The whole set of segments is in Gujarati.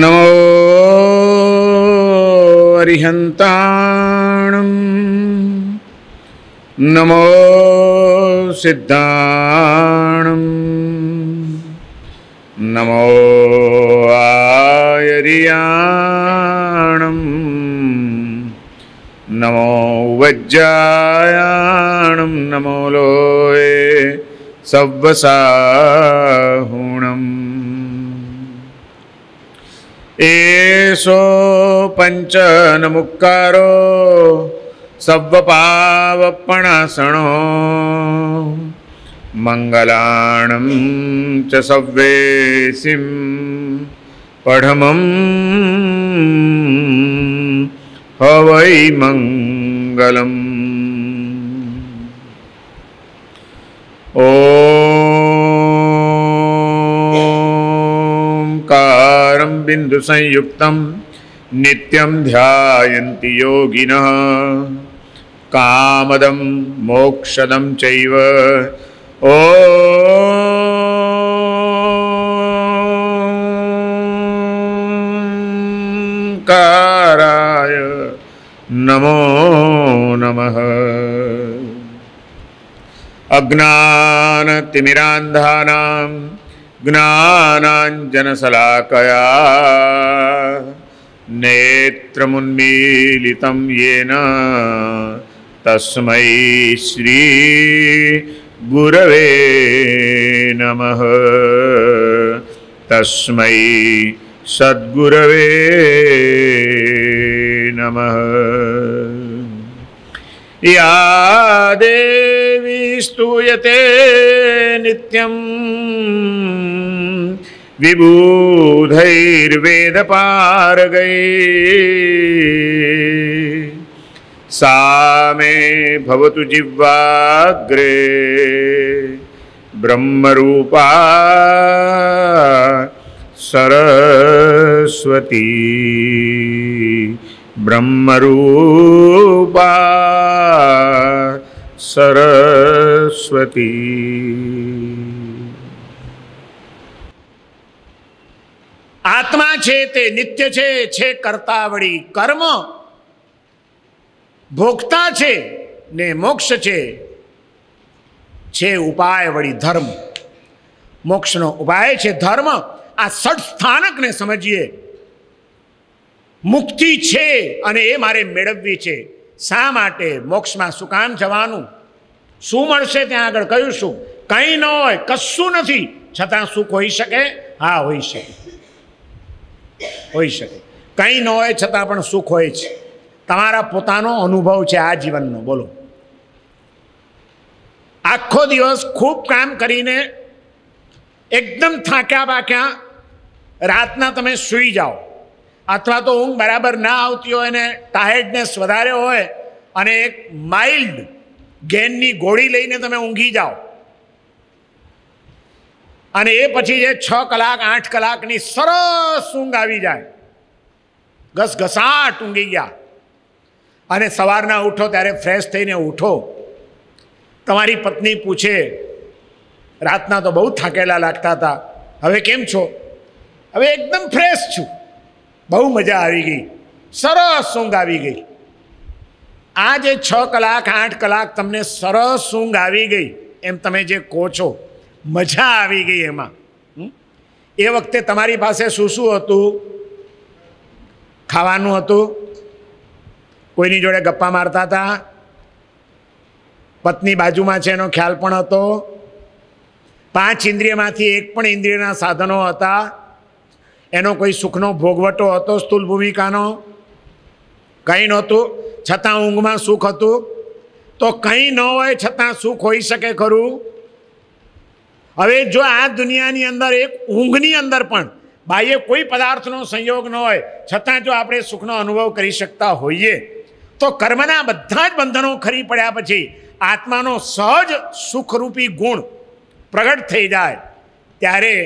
નમો અરિહંતાણ નમો સિદ્ધાણ નમો આયરિયાણ નમો વજ્જાયાણ નમો લોય સવસાહુ એષો પંચન મુક્કારો સર્વપાવપણાસણો મંગલાણમ ચ સવ્વેસિમ પઢમમ હવૈ મંગલમ ઓ बिन्दुसंयुक्तं नित्यं ध्यायन्ति योगिनः कामदं मोक्षदं चैव ओ काराय नमो नमः अज्ञानतिमिरान्धानां ज्ञानाञ्जनशलाकया नेत्रमुन्मीलितं येन तस्मै श्री गुरवे नमः तस्मै सद्गुरवे नमः यादे स्तूयते नित्यम् विबुधैर्वेदपारगै सा मे भवतु जिह्वाग्रे ब्रह्मरूपा सरस्वती ब्रह्मरूपा सरस्वती સરસ્વતી આત્મા છે તે નિત્ય છે છે કરતા વળી કર્મ ભોગતા છે ને મોક્ષ છે છે ઉપાય વળી ધર્મ મોક્ષનો ઉપાય છે ધર્મ આ સઠ સ્થાનકને સમજીએ મુક્તિ છે અને એ મારે મેળવવી છે શા માટે મોક્ષમાં શું કામ જવાનું શું મળશે ત્યાં આગળ કહ્યું શું કંઈ ન હોય કશું નથી છતાં સુખ હોઈ શકે હા હોઈ શકે હોઈ શકે કંઈ ન હોય છતાં પણ સુખ હોય છે તમારા પોતાનો અનુભવ છે આ જીવનનો બોલો આખો દિવસ ખૂબ કામ કરીને એકદમ થાક્યા બાક્યા રાતના તમે સૂઈ જાઓ અથવા તો ઊંઘ બરાબર ના આવતી હોય અને ટાયર્ડનેસ વધારે હોય અને એક માઇલ્ડ ગેનની ગોળી લઈને તમે ઊંઘી જાઓ અને એ પછી જે છ કલાક આઠ કલાકની સરસ ઊંઘ આવી જાય ઘસઘસાટ ઊંઘી ગયા અને સવારના ઉઠો ત્યારે ફ્રેશ થઈને ઉઠો તમારી પત્ની પૂછે રાતના તો બહુ થાકેલા લાગતા હતા હવે કેમ છો હવે એકદમ ફ્રેશ છું બહુ મજા આવી ગઈ સરસ ઊંઘ આવી ગઈ આ જે છ કલાક આઠ કલાક તમને સરસ ઊંઘ આવી ગઈ એમ તમે જે કહો છો મજા આવી ગઈ એમાં એ વખતે તમારી પાસે શું શું હતું ખાવાનું હતું કોઈની જોડે ગપ્પા મારતા હતા પત્ની બાજુમાં છે એનો ખ્યાલ પણ હતો પાંચ ઇન્દ્રિયમાંથી એક પણ ઇન્દ્રિયના સાધનો હતા એનો કોઈ સુખનો ભોગવટો હતો સ્થૂલ ભૂમિકાનો કંઈ નહોતું છતાં ઊંઘમાં સુખ હતું તો કંઈ ન હોય છતાં સુખ હોઈ શકે ખરું હવે જો આ દુનિયાની અંદર એક ઊંઘની અંદર પણ બાહ્ય કોઈ પદાર્થનો સંયોગ ન હોય છતાં જો આપણે સુખનો અનુભવ કરી શકતા હોઈએ તો કર્મના બધા જ બંધનો ખરી પડ્યા પછી આત્માનો સહજ સુખરૂપી ગુણ પ્રગટ થઈ જાય ત્યારે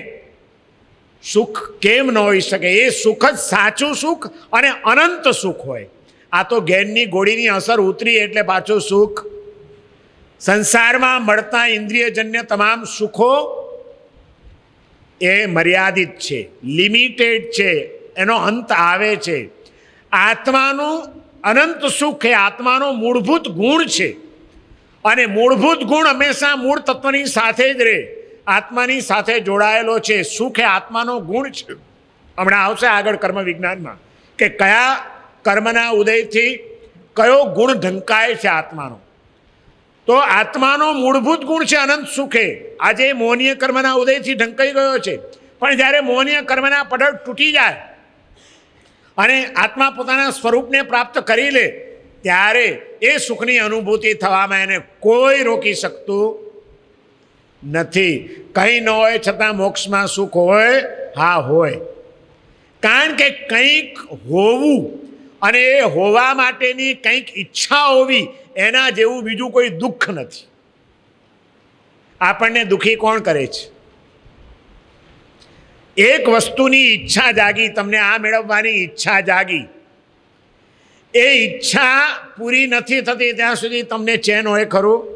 સુખ કેમ ન હોઈ શકે એ સુખ જ સાચું સુખ અને અનંત સુખ હોય આ તો ઘેનની ગોળીની અસર ઉતરી એટલે પાછું સુખ સંસારમાં મળતા ઇન્દ્રિયજન્ય તમામ સુખો એ મર્યાદિત છે લિમિટેડ છે એનો અંત આવે છે આત્માનું અનંત સુખ એ આત્માનો મૂળભૂત ગુણ છે અને મૂળભૂત ગુણ હંમેશા મૂળ તત્વની સાથે જ રહે આત્માની સાથે જોડાયેલો છે સુખ એ આત્માનો ગુણ છે હમણાં આવશે આગળ કર્મ વિજ્ઞાનમાં કે કયા કર્મના ઉદયથી કયો ગુણ ઢંકાય છે આત્માનો તો આત્માનો મૂળભૂત ગુણ છે અનંત સુખે આજે મોહનીય કર્મના ઉદયથી ઢંકાઈ ગયો છે પણ જ્યારે મોહનીય કર્મના પટલ તૂટી જાય અને આત્મા પોતાના સ્વરૂપને પ્રાપ્ત કરી લે ત્યારે એ સુખની અનુભૂતિ થવામાં એને કોઈ રોકી શકતું નથી કંઈ ન હોય છતાં મોક્ષમાં સુખ હોય હા હોય કારણ કે કંઈક હોવું અને એ હોવા માટેની કંઈક ઈચ્છા હોવી એના જેવું બીજું કોઈ દુઃખ નથી આપણને દુઃખી કોણ કરે છે એક વસ્તુની ઈચ્છા જાગી તમને આ મેળવવાની ઈચ્છા જાગી એ ઈચ્છા પૂરી નથી થતી ત્યાં સુધી તમને ચેન હોય ખરું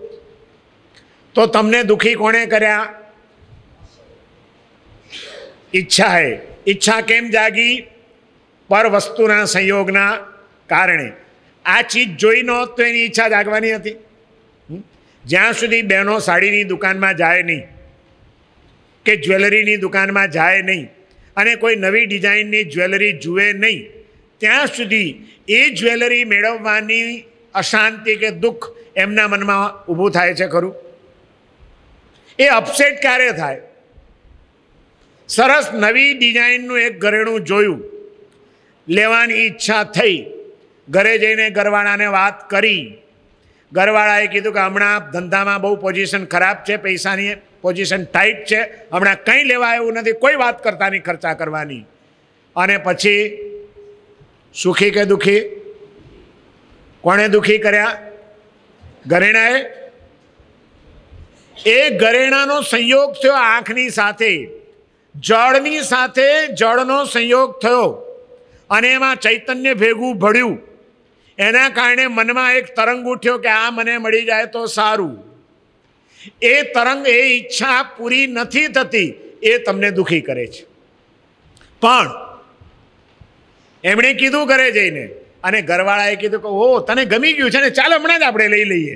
તો તમને દુઃખી કોણે કર્યા ઈચ્છા હે ઈચ્છા કેમ જાગી પર વસ્તુના સંયોગના કારણે આ ચીજ જોઈ નહોત તો એની ઈચ્છા જાગવાની હતી જ્યાં સુધી બહેનો સાડીની દુકાનમાં જાય નહીં કે જ્વેલરીની દુકાનમાં જાય નહીં અને કોઈ નવી ડિઝાઇનની જ્વેલરી જુએ નહીં ત્યાં સુધી એ જ્વેલરી મેળવવાની અશાંતિ કે દુઃખ એમના મનમાં ઊભું થાય છે ખરું એ અપસેટ ક્યારે થાય સરસ નવી ડિઝાઇનનું એક ઘરેણું જોયું લેવાની ઈચ્છા થઈ ઘરે જઈને ઘરવાળાને વાત કરી ઘરવાળાએ કીધું કે હમણાં ધંધામાં બહુ પોઝિશન ખરાબ છે પૈસાની પોઝિશન ટાઈટ છે હમણાં કંઈ લેવા એવું નથી કોઈ વાત કરતા નહીં ખર્ચા કરવાની અને પછી સુખી કે દુઃખી કોણે દુઃખી કર્યા ઘરેણાએ એ ઘરેણાનો સંયોગ થયો આંખની સાથે જળની સાથે જળનો સંયોગ થયો અને એમાં ચૈતન્ય ભેગું ભળ્યું એના કારણે મનમાં એક તરંગ ઉઠ્યો કે આ મને મળી જાય તો સારું એ તરંગ એ ઈચ્છા પૂરી નથી થતી એ તમને દુઃખી કરે છે પણ એમણે કીધું ઘરે જઈને અને ઘરવાળાએ કીધું કે ઓ તને ગમી ગયું છે ને ચાલ હમણાં જ આપણે લઈ લઈએ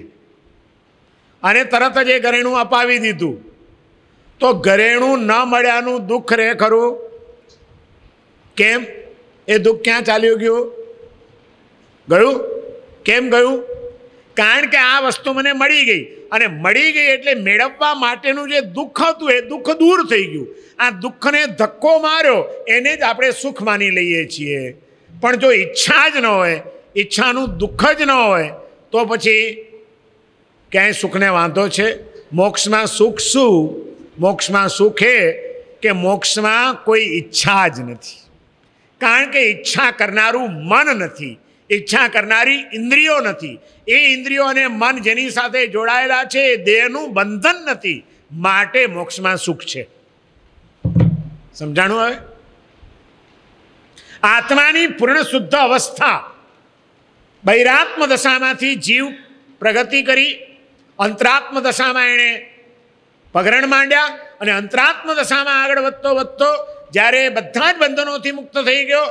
અને તરત જ એ ઘરેણું અપાવી દીધું તો ઘરેણું ન મળ્યાનું દુઃખ રહે ખરું કેમ એ દુઃખ ક્યાં ચાલ્યું ગયું ગયું કેમ ગયું કારણ કે આ વસ્તુ મને મળી ગઈ અને મળી ગઈ એટલે મેળવવા માટેનું જે દુઃખ હતું એ દુઃખ દૂર થઈ ગયું આ દુઃખને ધક્કો માર્યો એને જ આપણે સુખ માની લઈએ છીએ પણ જો ઈચ્છા જ ન હોય ઈચ્છાનું દુઃખ જ ન હોય તો પછી ક્યાંય સુખને વાંધો છે મોક્ષમાં સુખ શું મોક્ષમાં સુખ એ કે મોક્ષમાં કોઈ ઈચ્છા જ નથી કારણ કે ઈચ્છા કરનારું મન નથી ઈચ્છા કરનારી ઇન્દ્રિયો નથી એ ઇન્દ્રિયો અને મન જેની સાથે જોડાયેલા છે એ દેહનું બંધન નથી માટે મોક્ષમાં સુખ છે સમજાણું હવે આત્માની પૂર્ણ શુદ્ધ અવસ્થા બૈરાત્મ દશામાંથી જીવ પ્રગતિ કરી અંતરાત્મ દશામાં એણે પગરણ માંડ્યા અને અંતરાત્મ દશામાં આગળ વધતો વધતો જ્યારે બધા જ બંધનોથી મુક્ત થઈ ગયો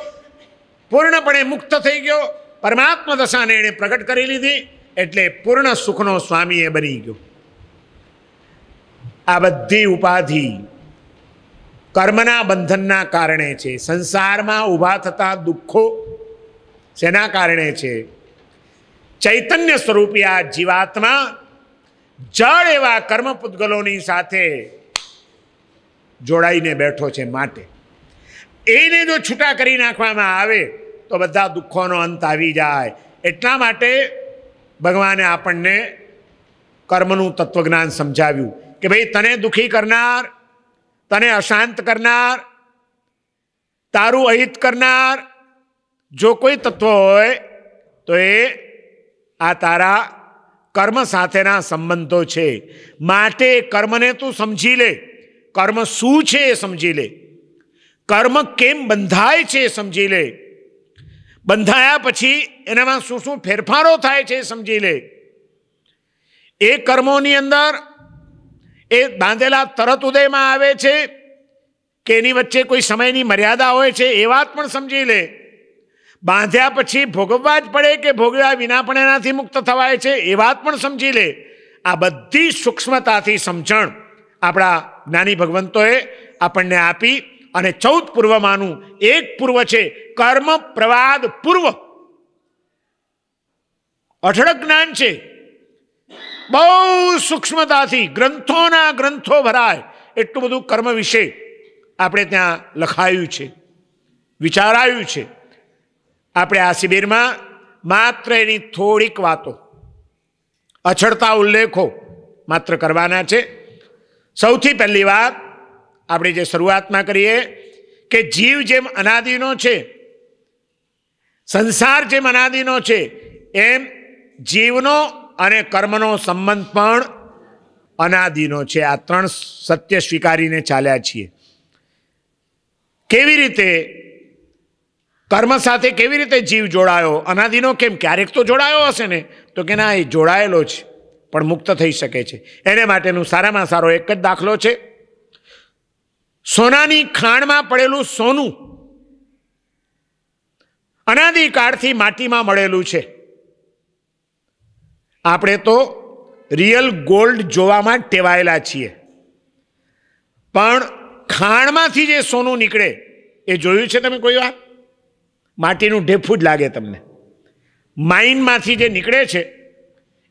પૂર્ણપણે મુક્ત થઈ ગયો પરમાત્મા દશાને એણે પ્રગટ કરી લીધી એટલે પૂર્ણ સુખનો સ્વામી એ બની ગયો આ બધી ઉપાધિ કર્મના બંધનના કારણે છે સંસારમાં ઊભા થતા દુઃખો શેના કારણે છે ચૈતન્ય સ્વરૂપી આ જીવાત્મા જળ એવા કર્મ પૂતગલોની સાથે જોડાઈને બેઠો છે માટે એને જો છૂટા કરી નાખવામાં આવે તો બધા દુઃખોનો અંત આવી જાય એટલા માટે ભગવાને આપણને કર્મનું તત્વજ્ઞાન સમજાવ્યું કે ભાઈ તને દુઃખી કરનાર તને અશાંત કરનાર તારું અહિત કરનાર જો કોઈ તત્વ હોય તો એ આ તારા કર્મ સાથેના સંબંધો છે માટે કર્મને તું સમજી લે કર્મ શું છે એ સમજી લે કર્મ કેમ બંધાય છે એ સમજી લે બંધાયા પછી એનામાં શું શું ફેરફારો થાય છે એ સમજી લે એ કર્મોની અંદર એ બાંધેલા તરત ઉદયમાં આવે છે કે એની વચ્ચે કોઈ સમયની મર્યાદા હોય છે એ વાત પણ સમજી લે બાંધ્યા પછી ભોગવવા જ પડે કે ભોગવ્યા વિના પણ એનાથી મુક્ત થવાય છે એ વાત પણ સમજી લે આ બધી સૂક્ષ્મતાથી સમજણ આપણા જ્ઞાની ભગવંતોએ આપણને આપી અને ચૌદ પૂર્વમાંનું એક પૂર્વ છે કર્મ પ્રવાદ પૂર્વ અઢળક જ્ઞાન છે બહુ સૂક્ષ્મતાથી ગ્રંથોના ગ્રંથો ભરાય એટલું બધું કર્મ વિશે આપણે ત્યાં લખાયું છે વિચારાયું છે આપણે આ શિબિરમાં માત્ર એની થોડીક વાતો અછડતા ઉલ્લેખો માત્ર કરવાના છે સૌથી પહેલી વાત આપણે જે શરૂઆતમાં કરીએ કે જીવ જેમ અનાદિનો છે સંસાર જેમ અનાદિનો છે એમ જીવનો અને કર્મનો સંબંધ પણ અનાદિનો છે આ ત્રણ સત્ય સ્વીકારીને ચાલ્યા છીએ કેવી રીતે કર્મ સાથે કેવી રીતે જીવ જોડાયો અનાદિનો કેમ ક્યારેક તો જોડાયો હશે ને તો કે ના એ જોડાયેલો છે પણ મુક્ત થઈ શકે છે એને માટેનું સારામાં સારો એક જ દાખલો છે સોનાની ખાણમાં પડેલું સોનું અનાદિકાળથી માટીમાં મળેલું છે આપણે તો રિયલ ગોલ્ડ જોવામાં ટેવાયેલા છીએ પણ ખાણમાંથી જે સોનું નીકળે એ જોયું છે તમે કોઈ વાર માટીનું ઢેફું જ લાગે તમને માઇનમાંથી જે નીકળે છે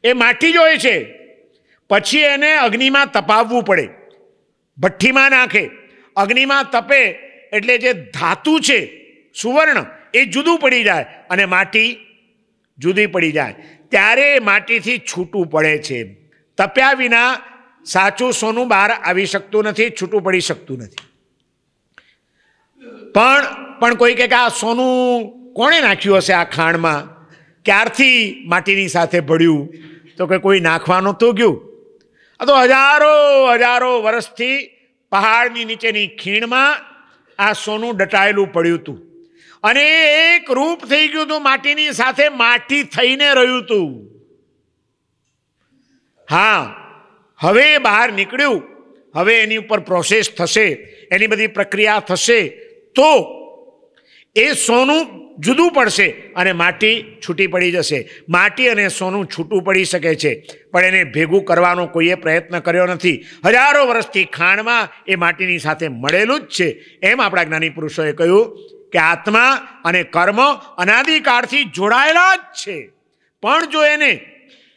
એ માટી જોઈએ છે પછી એને અગ્નિમાં તપાવવું પડે ભઠ્ઠીમાં નાખે અગ્નિમાં તપે એટલે જે ધાતુ છે સુવર્ણ એ જુદું પડી જાય અને માટી જુદી પડી જાય ત્યારે માટીથી છૂટું પડે છે તપ્યા વિના સાચું સોનું બહાર આવી શકતું નથી છૂટું પડી શકતું નથી પણ પણ કોઈ કહે કે આ સોનું કોણે નાખ્યું હશે આ ખાણમાં ક્યારથી માટીની સાથે ભળ્યું તો કે કોઈ નાખવાનું તો ગયું આ તો હજારો હજારો વર્ષથી પહાડની નીચેની ખીણમાં આ સોનું ડટાયેલું પડ્યું હતું અને એક રૂપ થઈ ગયું હતું માટીની સાથે માટી થઈને રહ્યું હતું હા હવે બહાર નીકળ્યું હવે એની ઉપર પ્રોસેસ થશે એની બધી પ્રક્રિયા થશે તો એ સોનું જુદું પડશે અને માટી છૂટી પડી જશે માટી અને સોનું છૂટું પડી શકે છે પણ એને ભેગું કરવાનો કોઈએ પ્રયત્ન કર્યો નથી હજારો વર્ષથી ખાણમાં એ માટીની સાથે મળેલું જ છે એમ આપણા જ્ઞાની પુરુષોએ કહ્યું કે આત્મા અને કર્મ અનાદિકાળથી જોડાયેલા જ છે પણ જો એને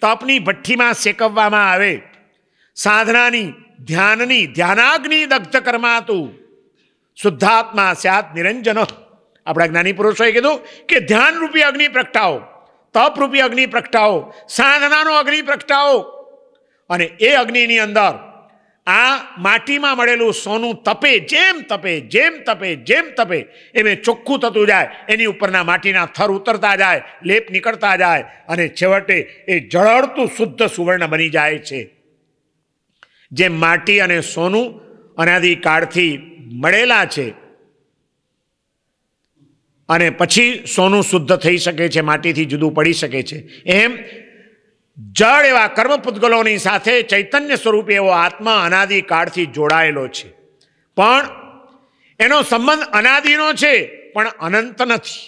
તપની ભઠ્ઠીમાં શેકવવામાં આવે સાધનાની ધ્યાનની ધ્યાનાગ્નિ દગ્ધ કર્મા કર્માતું શુદ્ધાત્મા સ્યાત નિરંજન આપણા જ્ઞાની પુરુષોએ કીધું કે ધ્યાનરૂપી અગ્નિ પ્રગટાવો તપરૂપી અગ્નિ પ્રગટાવો સાધનાનો અગ્નિ પ્રગટાવો અને એ અગ્નિની અંદર આ માટીમાં મળેલું સોનું તપે જેમ તપે જેમ તપે જેમ તપે એમ ચોખ્ખું થતું જાય એની ઉપરના માટીના થર ઉતરતા જાય લેપ નીકળતા જાય અને છેવટે એ જળળતું શુદ્ધ સુવર્ણ બની જાય છે જેમ માટી અને સોનું અનાદિકાળથી મળેલા છે અને પછી સોનું શુદ્ધ થઈ શકે છે માટીથી જુદું પડી શકે છે એમ જળ એવા કર્મ પૂતગલોની સાથે ચૈતન્ય સ્વરૂપે એવો આત્મા અનાદિકાળથી જોડાયેલો છે પણ એનો સંબંધ અનાદિનો છે પણ અનંત નથી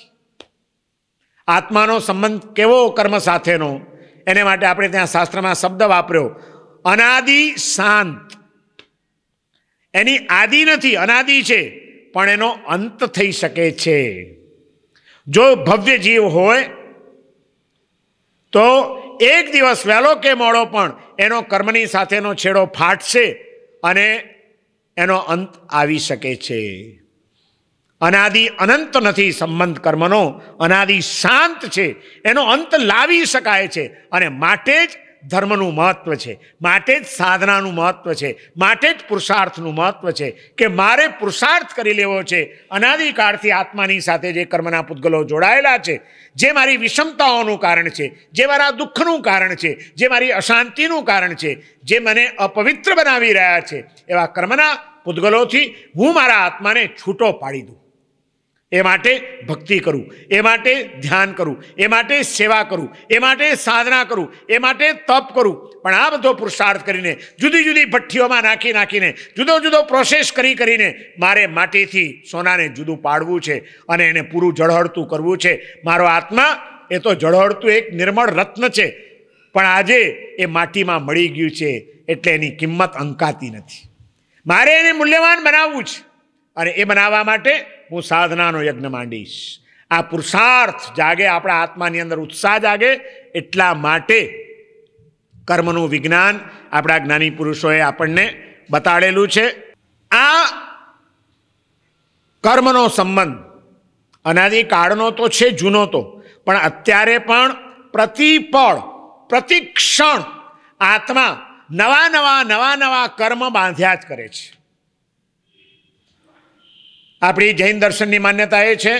આત્માનો સંબંધ કેવો કર્મ સાથેનો એને માટે આપણે ત્યાં શાસ્ત્રમાં શબ્દ વાપર્યો અનાદિ શાંત એની આદિ નથી અનાદિ છે પણ એનો અંત થઈ શકે છે જો ભવ્ય જીવ હોય તો એક દિવસ વહેલો કે મોડો પણ એનો કર્મની સાથેનો છેડો ફાટશે અને એનો અંત આવી શકે છે અનાદિ અનંત નથી સંબંધ કર્મનો અનાદિ શાંત છે એનો અંત લાવી શકાય છે અને માટે જ ધર્મનું મહત્ત્વ છે માટે જ સાધનાનું મહત્ત્વ છે માટે જ પુરુષાર્થનું મહત્ત્વ છે કે મારે પુરુષાર્થ કરી લેવો છે અનાદિકાળથી આત્માની સાથે જે કર્મના પૂતગલો જોડાયેલા છે જે મારી વિષમતાઓનું કારણ છે જે મારા દુઃખનું કારણ છે જે મારી અશાંતિનું કારણ છે જે મને અપવિત્ર બનાવી રહ્યા છે એવા કર્મના પૂતગલોથી હું મારા આત્માને છૂટો પાડી દઉં એ માટે ભક્તિ કરું એ માટે ધ્યાન કરું એ માટે સેવા કરું એ માટે સાધના કરું એ માટે તપ કરું પણ આ બધો પુરુષાર્થ કરીને જુદી જુદી ભઠ્ઠીઓમાં નાખી નાખીને જુદો જુદો પ્રોસેસ કરી કરીને મારે માટીથી સોનાને જુદું પાડવું છે અને એને પૂરું જળહળતું કરવું છે મારો આત્મા એ તો જળહળતું એક નિર્મળ રત્ન છે પણ આજે એ માટીમાં મળી ગયું છે એટલે એની કિંમત અંકાતી નથી મારે એને મૂલ્યવાન બનાવવું છે અને એ બનાવવા માટે હું સાધનાનો યજ્ઞ માંડીશ આ પુરુષાર્થ જાગે આપણા આત્માની અંદર ઉત્સાહ જાગે એટલા માટે કર્મનું વિજ્ઞાન આપણા જ્ઞાની પુરુષોએ આપણને બતાડેલું છે આ કર્મનો સંબંધ અનાદિ કાળનો તો છે જૂનો તો પણ અત્યારે પણ પ્રતિપળ પ્રતિક્ષણ આત્મા નવા નવા નવા નવા કર્મ બાંધ્યા જ કરે છે આપણી જૈન દર્શનની માન્યતા એ છે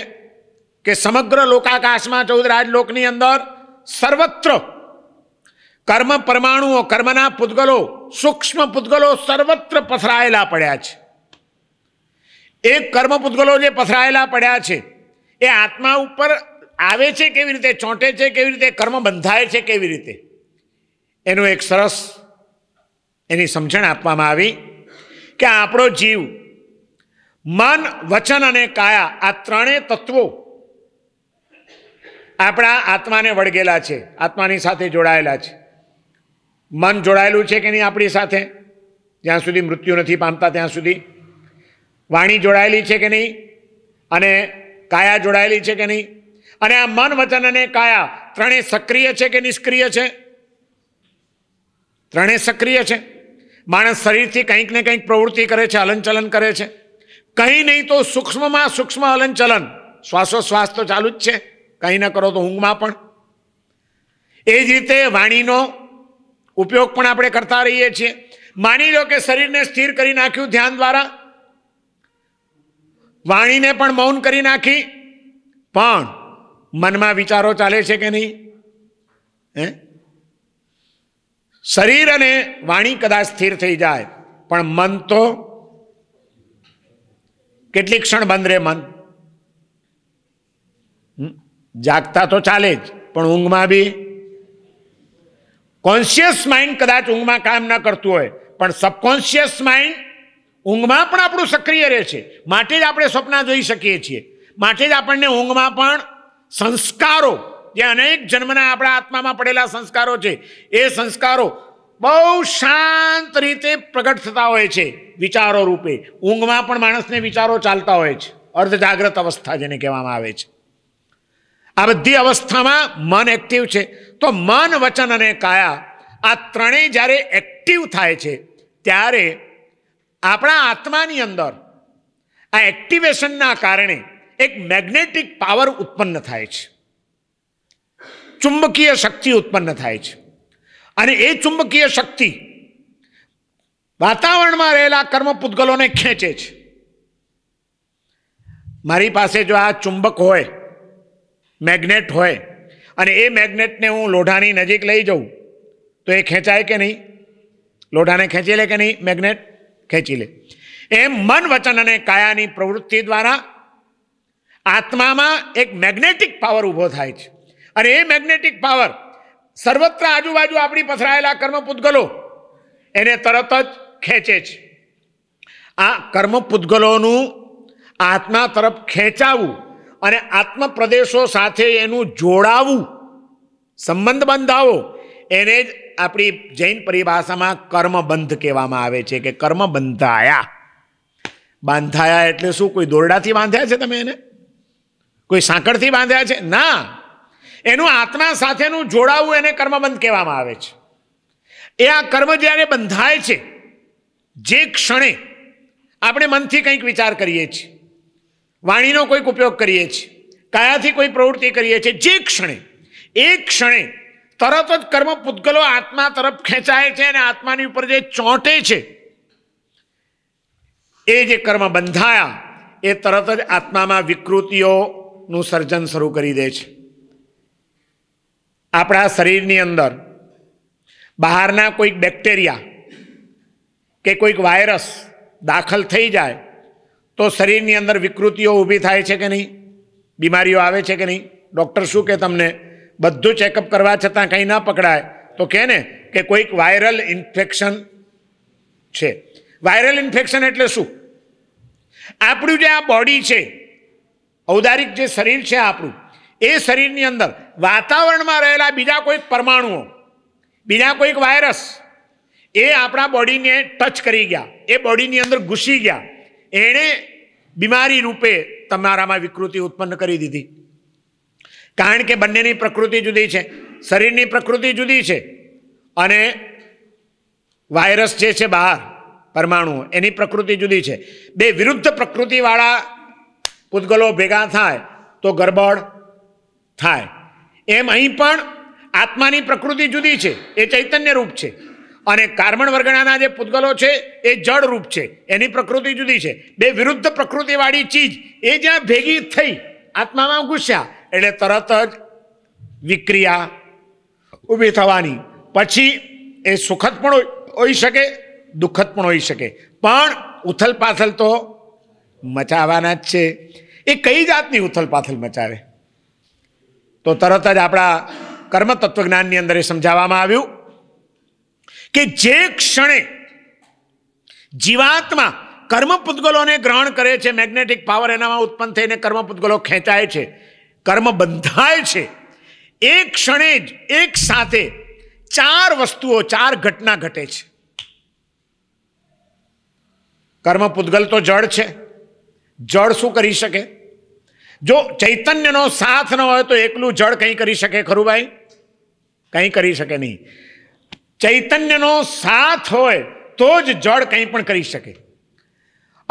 કે સમગ્ર લોકાકાશમાં ચૌદ રાજલોકની અંદર સર્વત્ર કર્મ પરમાણુઓ કર્મના પૂતગલો સૂક્ષ્મ પૂતગલો સર્વત્ર પથરાયેલા પડ્યા છે એ કર્મ પૂતગલો જે પથરાયેલા પડ્યા છે એ આત્મા ઉપર આવે છે કેવી રીતે ચોંટે છે કેવી રીતે કર્મ બંધાય છે કેવી રીતે એનું એક સરસ એની સમજણ આપવામાં આવી કે આપણો જીવ મન વચન અને કાયા આ ત્રણેય તત્વો આપણા આત્માને વળગેલા છે આત્માની સાથે જોડાયેલા છે મન જોડાયેલું છે કે નહીં આપણી સાથે જ્યાં સુધી મૃત્યુ નથી પામતા ત્યાં સુધી વાણી જોડાયેલી છે કે નહીં અને કાયા જોડાયેલી છે કે નહીં અને આ મન વચન અને કાયા ત્રણેય સક્રિય છે કે નિષ્ક્રિય છે ત્રણેય સક્રિય છે માણસ શરીરથી કંઈક ને કંઈક પ્રવૃત્તિ કરે છે હલનચલન કરે છે કંઈ નહીં તો સૂક્ષ્મમાં સૂક્ષ્મ હલનચલન શ્વાસોશ્વાસ તો ચાલુ જ છે કંઈ ન કરો તો ઊંઘમાં પણ એ જ રીતે વાણીનો ઉપયોગ પણ આપણે કરતા રહીએ છીએ માની લો કે શરીરને સ્થિર કરી નાખ્યું ધ્યાન દ્વારા વાણીને પણ મૌન કરી નાખી પણ મનમાં વિચારો ચાલે છે કે નહીં હે શરીર અને વાણી કદાચ સ્થિર થઈ જાય પણ મન તો કેટલી ક્ષણ બંધ રહે મન જાગતા તો ચાલે જ પણ ઊંઘમાં બી કોન્શિયસ માઇન્ડ કદાચ ઊંઘમાં કામ ન કરતું હોય પણ સબકોન્શિયસ માઇન્ડ ઊંઘમાં પણ આપણું સક્રિય રહે છે માટે જ આપણે સ્વપ્ન જોઈ શકીએ છીએ માટે જ આપણને ઊંઘમાં પણ સંસ્કારો જે અનેક જન્મના આપણા આત્મામાં પડેલા સંસ્કારો છે એ સંસ્કારો બહુ શાંત રીતે પ્રગટ થતા હોય છે વિચારો રૂપે ઊંઘમાં પણ માણસને વિચારો ચાલતા હોય છે અર્ધ જાગ્રત અવસ્થા જેને કહેવામાં આવે છે આ બધી અવસ્થામાં મન એક્ટિવ છે તો મન વચન અને કાયા આ ત્રણેય જ્યારે એક્ટિવ થાય છે ત્યારે આપણા આત્માની અંદર આ એક્ટિવેશનના કારણે એક મેગ્નેટિક પાવર ઉત્પન્ન થાય છે ચુંબકીય શક્તિ ઉત્પન્ન થાય છે અને એ ચુંબકીય શક્તિ વાતાવરણમાં રહેલા કર્મ પૂતગલોને ખેંચે છે મારી પાસે જો આ ચુંબક હોય મેગ્નેટ હોય અને એ મેગ્નેટને હું લોઢાની નજીક લઈ જાઉં તો એ ખેંચાય કે નહીં લોઢાને ખેંચી લે કે નહીં મેગ્નેટ ખેંચી લે એમ મન વચન અને કાયાની પ્રવૃત્તિ દ્વારા આત્મામાં એક મેગ્નેટિક પાવર ઊભો થાય છે અને એ મેગ્નેટિક પાવર સર્વત્ર આજુબાજુ આપણી પથરાયેલા કર્મ પૂતગલો એને તરત જ ખેંચે છે આ કર્મ પૂતગલોનું આત્મા તરફ ખેંચાવવું અને આત્મપ્રદેશો સાથે એનું જોડાવવું સંબંધ બંધાવો એને જ આપણી જૈન પરિભાષામાં કર્મબંધ કહેવામાં આવે છે કે કર્મ બંધાયા બાંધાયા એટલે શું કોઈ દોરડાથી બાંધ્યા છે તમે એને કોઈ સાંકળથી બાંધ્યા છે ના એનું આત્મા સાથેનું જોડાવું એને કર્મબંધ કહેવામાં આવે છે એ આ કર્મ જ્યારે બંધાય છે જે ક્ષણે આપણે મનથી કંઈક વિચાર કરીએ છીએ વાણીનો કોઈક ઉપયોગ કરીએ છીએ કયાથી કોઈ પ્રવૃત્તિ કરીએ છીએ જે ક્ષણે એ ક્ષણે તરત જ કર્મ પૂતગલો આત્મા તરફ ખેંચાય છે અને આત્માની ઉપર જે ચોંટે છે એ જે કર્મ બંધાયા એ તરત જ આત્મામાં વિકૃતિઓનું સર્જન શરૂ કરી દે છે આપણા શરીરની અંદર બહાર ના કોઈ બેક્ટેરિયા કે કોઈક વાયરસ દાખલ થઈ જાય તો શરીરની અંદર વિકૃતિઓ ઊભી થાય છે કે નહીં બીમારીઓ આવે છે કે નહીં ડોક્ટર શું કહે તમને બધું ચેકઅપ કરવા છતાં કંઈ ના પકડાય તો કહેને કે કોઈક વાયરલ ઇન્ફેક્શન છે વાયરલ ઇન્ફેક્શન એટલે શું આપણું જે આ બોડી છેෞદારિક જે શરીર છે આપણું એ શરીરની અંદર વાતાવરણમાં રહેલા બીજા કોઈક પરમાણુઓ બીજા કોઈક વાયરસ એ આપણા બોડીને ટચ કરી ગયા એ બોડીની અંદર ઘૂસી ગયા એણે બીમારી રૂપે તમારામાં વિકૃતિ ઉત્પન્ન કરી દીધી કારણ કે બંનેની પ્રકૃતિ જુદી છે શરીરની પ્રકૃતિ જુદી છે અને વાયરસ જે છે બહાર પરમાણુઓ એની પ્રકૃતિ જુદી છે બે વિરુદ્ધ પ્રકૃતિવાળા પૂતગલો ભેગા થાય તો ગરબડ થાય એમ અહીં પણ આત્માની પ્રકૃતિ જુદી છે એ ચૈતન્ય રૂપ છે અને કાર્બણ વર્ગણાના જે પૂતગલો છે એ જળ રૂપ છે એની પ્રકૃતિ જુદી છે બે વિરુદ્ધ પ્રકૃતિવાળી ચીજ એ જ્યાં ભેગી થઈ આત્મામાં ઘૂસ્યા એટલે તરત જ વિક્રિયા ઊભી થવાની પછી એ સુખદ પણ હોઈ શકે દુઃખદ પણ હોઈ શકે પણ ઉથલપાથલ તો મચાવવાના જ છે એ કઈ જાતની ઉથલપાથલ મચાવે તો તરત જ આપણા કર્મ તત્વજ્ઞાનની અંદર એ સમજાવવામાં આવ્યું કે જે ક્ષણે જીવાત્મા કર્મ પૂતગલોને ગ્રહણ કરે છે મેગ્નેટિક પાવર એનામાં ઉત્પન્ન થઈને કર્મ પૂતગલો ખેંચાય છે કર્મ બંધાય છે એ ક્ષણે જ એક સાથે ચાર વસ્તુઓ ચાર ઘટના ઘટે છે કર્મ પૂતગલ તો જળ છે જળ શું કરી શકે જો ચૈતન્યનો સાથ ન હોય તો એકલું જળ કંઈ કરી શકે ખરું ભાઈ કંઈ કરી શકે નહીં ચૈતન્યનો સાથ હોય તો જ જળ કંઈ પણ કરી શકે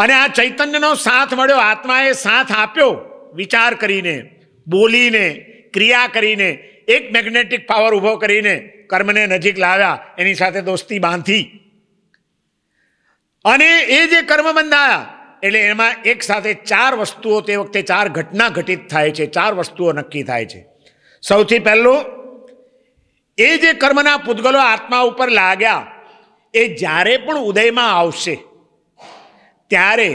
અને આ ચૈતન્યનો સાથ મળ્યો આત્માએ સાથ આપ્યો વિચાર કરીને બોલીને ક્રિયા કરીને એક મેગ્નેટિક પાવર ઊભો કરીને કર્મને નજીક લાવ્યા એની સાથે દોસ્તી બાંધી અને એ જે કર્મ બંધાયા એટલે એમાં એક સાથે ચાર વસ્તુઓ તે વખતે ચાર ઘટના ઘટિત થાય છે ચાર વસ્તુઓ નક્કી થાય છે સૌથી પહેલું એ જે કર્મના પૂતગલો આત્મા ઉપર લાગ્યા એ જ્યારે પણ ઉદયમાં આવશે ત્યારે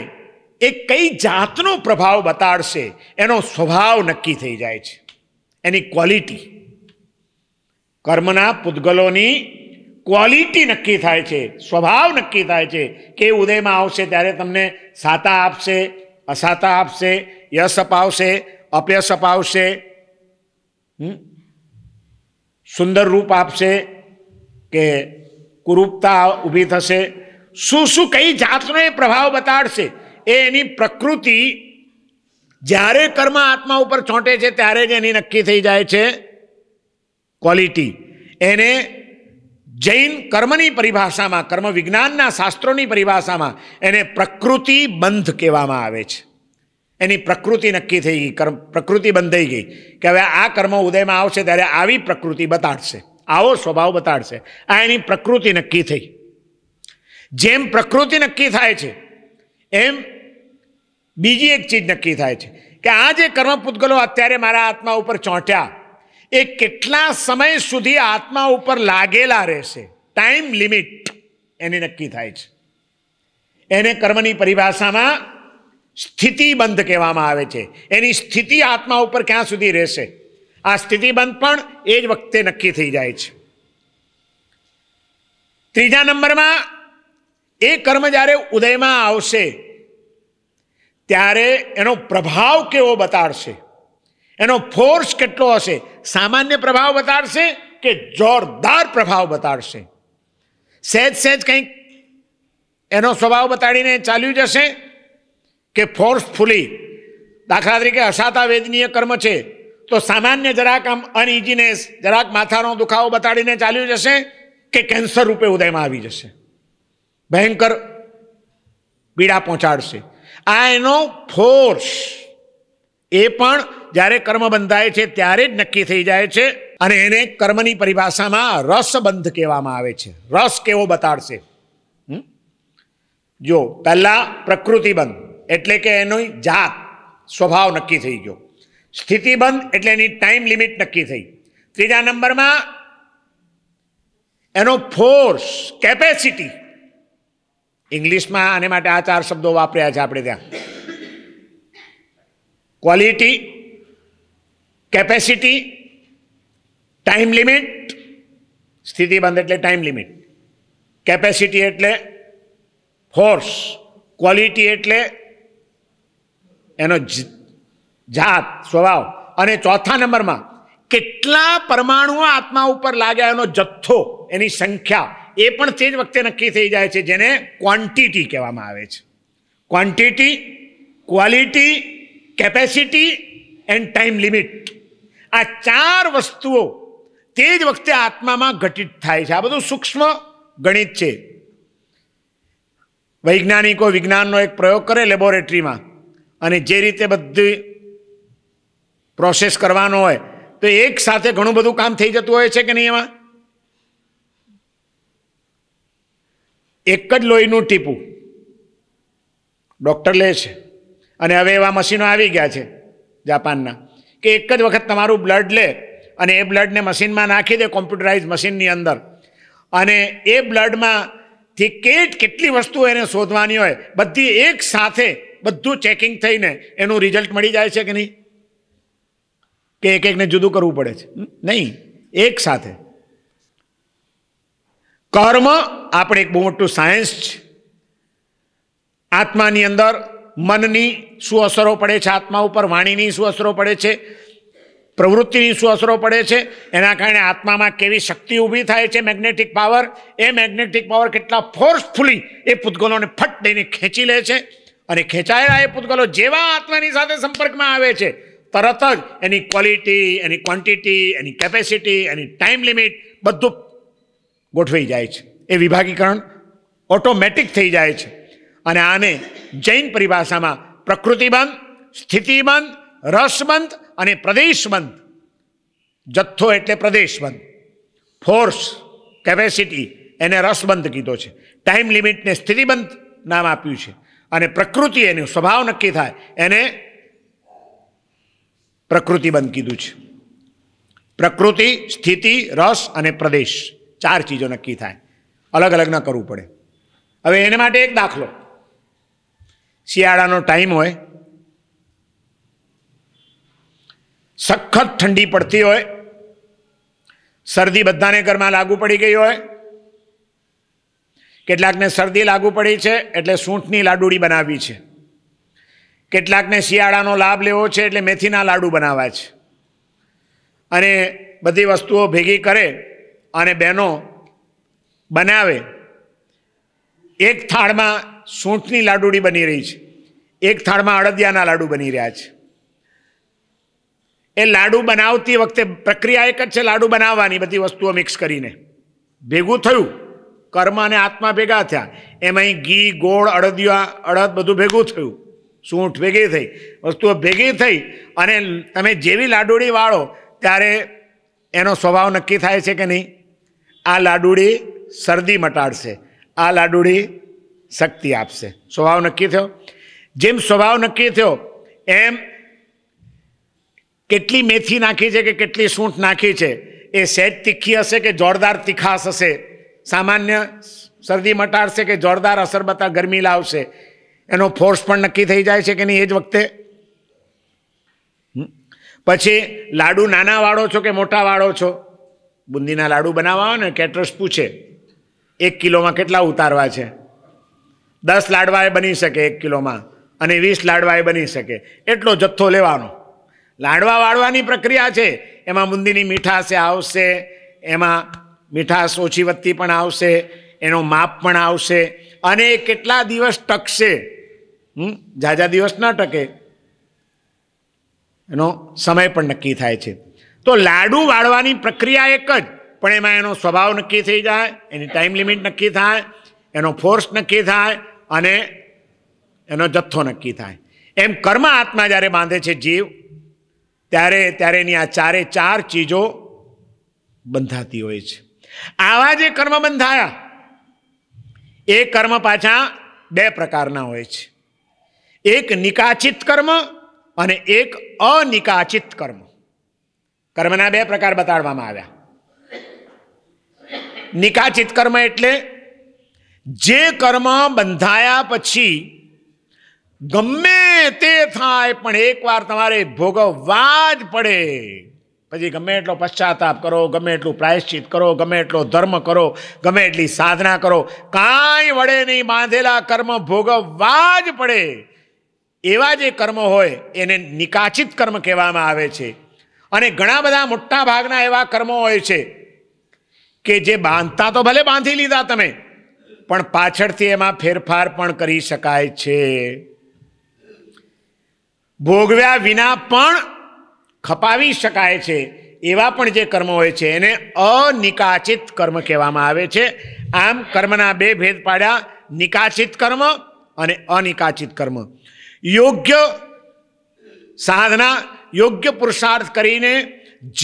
એ કઈ જાતનો પ્રભાવ બતાડશે એનો સ્વભાવ નક્કી થઈ જાય છે એની ક્વોલિટી કર્મના પૂતગલોની क्वालिटी नक्की થાય છે સ્વભાવ नक्की થાય છે કે ઉદયમાં આવશે ત્યારે તમને સાતા આપશે અસાતા આપશે યસપાવશે અપ્યસપાવશે સુંદર રૂપ આપશે કે કુરુપતા ઉભિત થશે સુસુ કઈ જાતનો प्रभाव બતાડશે એની પ્રકૃતિ જારે કર્મ આત્મા ઉપર છોંટે છે ત્યારે જ એની નક્કી થઈ જાય છે ક્વોલિટી એને જૈન કર્મની પરિભાષામાં કર્મ વિજ્ઞાનના શાસ્ત્રોની પરિભાષામાં એને પ્રકૃતિ બંધ કહેવામાં આવે છે એની પ્રકૃતિ નક્કી થઈ ગઈ કર્મ પ્રકૃતિ બંધાઈ ગઈ કે હવે આ કર્મ ઉદયમાં આવશે ત્યારે આવી પ્રકૃતિ બતાડશે આવો સ્વભાવ બતાડશે આ એની પ્રકૃતિ નક્કી થઈ જેમ પ્રકૃતિ નક્કી થાય છે એમ બીજી એક ચીજ નક્કી થાય છે કે આ જે કર્મ પૂતગલો અત્યારે મારા આત્મા ઉપર ચોંટ્યા એ કેટલા સમય સુધી આત્મા ઉપર લાગેલા રહેશે ટાઈમ લિમિટ એની નક્કી થાય છે એને કર્મની પરિભાષામાં સ્થિતિબંધ કહેવામાં આવે છે એની સ્થિતિ આત્મા ઉપર ક્યાં સુધી રહેશે આ સ્થિતિબંધ પણ એ જ વખતે નક્કી થઈ જાય છે ત્રીજા નંબરમાં એ કર્મ જ્યારે ઉદયમાં આવશે ત્યારે એનો પ્રભાવ કેવો બતાડશે એનો ફોર્સ કેટલો હશે સામાન્ય પ્રભાવ બતાડશે કે જોરદાર પ્રભાવ બતાડશે સહેજ સહેજ કંઈક એનો સ્વભાવ બતાડીને ચાલ્યું જશે કે ફોર્સફુલી દાખલા તરીકે હસાતા વેદનીય કર્મ છે તો સામાન્ય જરાક આમ અનઇઝીનેસ જરાક માથાનો દુખાવો બતાડીને ચાલ્યું જશે કે કેન્સર રૂપે ઉદયમાં આવી જશે ભયંકર પીડા પહોંચાડશે આ એનો ફોર્સ એ પણ જ્યારે કર્મ બંધાય છે ત્યારે જ નક્કી થઈ જાય છે અને એને કર્મની પરિભાષામાં રસબંધ કહેવામાં આવે છે રસ કેવો બતાડશે જો પહેલાં પ્રકૃતિબંધ એટલે કે એની જાત સ્વભાવ નક્કી થઈ ગયો સ્થિતિબંધ એટલે એની ટાઈમ લિમિટ નક્કી થઈ ત્રીજા નંબરમાં એનો ફોર્સ કેપેસિટી ઇંગ્લિશમાં આને માટે આ ચાર શબ્દો વાપર્યા છે આપણે ત્યાં ક્વોલિટી કેપેસિટી ટાઈમ લિમિટ સ્થિતિબંધ એટલે ટાઈમ લિમિટ કેપેસિટી એટલે ફોર્સ ક્વોલિટી એટલે એનો જાત સ્વભાવ અને ચોથા નંબરમાં કેટલા પરમાણુઓ આત્મા ઉપર લાગ્યા એનો જથ્થો એની સંખ્યા એ પણ તે જ વખતે નક્કી થઈ જાય છે જેને ક્વોન્ટિટી કહેવામાં આવે છે quantity quality capacity and time limit આ ચાર વસ્તુઓ તે જ વખતે આત્મામાં ઘટિત થાય છે આ બધું સૂક્ષ્મ ગણિત છે વૈજ્ઞાનિકો વિજ્ઞાનનો એક પ્રયોગ કરે લેબોરેટરીમાં અને જે રીતે બધી પ્રોસેસ કરવાનો હોય તો એક સાથે ઘણું બધું કામ થઈ જતું હોય છે કે નહીં એમાં એક જ લોહીનું ટીપું ડૉક્ટર લે છે અને હવે એવા મશીનો આવી ગયા છે જાપાનના કે એક જ વખત તમારું બ્લડ લે અને એ બ્લડને મશીનમાં નાખી દે કોમ્પ્યુટરાઇઝ મશીનની અંદર અને એ બ્લડમાંથી કેટ કેટલી વસ્તુ એને શોધવાની હોય બધી એક સાથે બધું ચેકિંગ થઈને એનું રિઝલ્ટ મળી જાય છે કે નહીં કે એક એકને જુદું કરવું પડે છે નહીં એક સાથે કર્મ આપણે એક બહુ મોટું સાયન્સ છે આત્માની અંદર મનની શું અસરો પડે છે આત્મા ઉપર વાણીની શું અસરો પડે છે પ્રવૃત્તિની શું અસરો પડે છે એના કારણે આત્મામાં કેવી શક્તિ ઊભી થાય છે મેગ્નેટિક પાવર એ મેગ્નેટિક પાવર કેટલા ફોર્સફુલી એ પૂતગલોને ફટ દઈને ખેંચી લે છે અને ખેંચાયેલા એ પૂતગલો જેવા આત્માની સાથે સંપર્કમાં આવે છે તરત જ એની ક્વોલિટી એની ક્વોન્ટિટી એની કેપેસિટી એની ટાઈમ લિમિટ બધું ગોઠવાઈ જાય છે એ વિભાગીકરણ ઓટોમેટિક થઈ જાય છે અને આને જૈન પરિભાષામાં પ્રકૃતિબંધ સ્થિતિબંધ રસબંધ અને પ્રદેશબંધ જથ્થો એટલે પ્રદેશબંધ ફોર્સ કેપેસિટી એને રસબંધ કીધો છે ટાઈમ લિમિટને સ્થિતિબંધ નામ આપ્યું છે અને પ્રકૃતિ એનો સ્વભાવ નક્કી થાય એને પ્રકૃતિબંધ કીધું છે પ્રકૃતિ સ્થિતિ રસ અને પ્રદેશ ચાર ચીજો નક્કી થાય અલગ અલગ ન કરવું પડે હવે એને માટે એક દાખલો શિયાળાનો ટાઈમ હોય સખત ઠંડી પડતી હોય શરદી બધાને ઘરમાં લાગુ પડી ગઈ હોય કેટલાકને શરદી લાગુ પડી છે એટલે સૂંઠની લાડુડી બનાવી છે કેટલાકને શિયાળાનો લાભ લેવો છે એટલે મેથીના લાડુ બનાવવા છે અને બધી વસ્તુઓ ભેગી કરે અને બહેનો બનાવે એક થાળમાં સૂંઠની લાડુડી બની રહી છે એક થાળમાં અડદિયાના લાડુ બની રહ્યા છે એ લાડુ બનાવતી વખતે પ્રક્રિયા એક જ છે લાડુ બનાવવાની બધી વસ્તુઓ મિક્સ કરીને ભેગું થયું કર્મ અને આત્મા ભેગા થયા એમાં ઘી ગોળ અડદિયા અડદ બધું ભેગું થયું સૂંઠ ભેગી થઈ વસ્તુઓ ભેગી થઈ અને તમે જેવી લાડુડી વાળો ત્યારે એનો સ્વભાવ નક્કી થાય છે કે નહીં આ લાડુડી શરદી મટાડશે આ લાડુડી શક્તિ આપશે સ્વભાવ નક્કી થયો જેમ સ્વભાવ નક્કી થયો એમ કેટલી મેથી નાખી છે કે કેટલી સૂંઠ નાખી છે એ સહેજ તીખી હશે કે જોરદાર તીખાશ હશે સામાન્ય શરદી મટાડશે કે જોરદાર અસર બતા ગરમી લાવશે એનો ફોર્સ પણ નક્કી થઈ જાય છે કે નહીં એ જ વખતે પછી લાડુ નાના વાળો છો કે મોટા વાળો છો બુંદીના લાડુ બનાવવા હોય ને કેટરસ પૂછે એક કિલોમાં કેટલા ઉતારવા છે દસ લાડવા એ બની શકે એક કિલોમાં અને વીસ લાડવા એ બની શકે એટલો જથ્થો લેવાનો લાડવા વાળવાની પ્રક્રિયા છે એમાં બુંદીની મીઠાશ આવશે એમાં મીઠાશ ઓછી વત્તી પણ આવશે એનો માપ પણ આવશે અને એ કેટલા દિવસ ટકશે ઝાઝા દિવસ ન ટકે એનો સમય પણ નક્કી થાય છે તો લાડુ વાળવાની પ્રક્રિયા એક જ પણ એમાં એનો સ્વભાવ નક્કી થઈ જાય એની ટાઈમ લિમિટ નક્કી થાય એનો ફોર્સ નક્કી થાય અને એનો જથ્થો નક્કી થાય એમ કર્મ આત્મા જ્યારે બાંધે છે જીવ ત્યારે ત્યારે એની આ ચારે ચાર ચીજો બંધાતી હોય છે આવા જે કર્મ બંધાયા એ કર્મ પાછા બે પ્રકારના હોય છે એક નિકાચિત કર્મ અને એક અનિકાચિત કર્મ કર્મના બે પ્રકાર બતાડવામાં આવ્યા નિકાચિત કર્મ એટલે જે કર્મ બંધાયા પછી ગમે તે થાય પણ એકવાર તમારે ભોગવવા જ પડે પછી ગમે એટલો પશ્ચાતાપ કરો ગમે એટલું પ્રાયશ્ચિત કરો ગમે એટલો ધર્મ કરો ગમે એટલી સાધના કરો કાંઈ વડે નહીં બાંધેલા કર્મ ભોગવવા જ પડે એવા જે કર્મ હોય એને નિકાચિત કર્મ કહેવામાં આવે છે અને ઘણા બધા મોટા ભાગના એવા કર્મો હોય છે કે જે બાંધતા તો ભલે બાંધી લીધા તમે પણ પાછળથી એમાં ફેરફાર પણ કરી શકાય છે ભોગવ્યા વિના પણ ખપાવી શકાય છે એવા પણ જે કર્મ હોય છે એને અનિકાચિત કર્મ કહેવામાં આવે છે આમ કર્મના બે ભેદ પાડ્યા નિકાચિત કર્મ અને અનિકાચિત કર્મ યોગ્ય સાધના યોગ્ય પુરુષાર્થ કરીને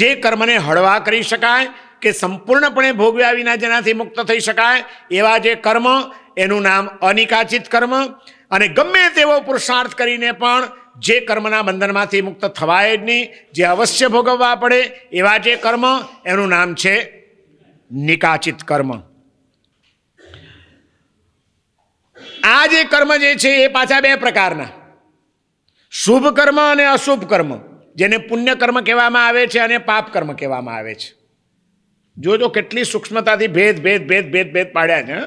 જે કર્મને હળવા કરી શકાય કે સંપૂર્ણપણે ભોગવ્યા વિના જેનાથી મુક્ત થઈ શકાય એવા જે કર્મ એનું નામ અનિકાચિત કર્મ અને ગમે તેવો પુરુષાર્થ કરીને પણ જે કર્મના બંધનમાંથી મુક્ત થવાય જ નહીં જે અવશ્ય ભોગવવા પડે એવા જે કર્મ એનું નામ છે નિકાચિત કર્મ આ જે કર્મ જે છે એ પાછા બે પ્રકારના શુભ કર્મ અને અશુભ કર્મ જેને પુણ્ય કર્મ કહેવામાં આવે છે અને પાપ કર્મ કહેવામાં આવે છે जो जो कितनी सूक्ष्मता थी भेद भेद भेद भेद भेद पाड्या ने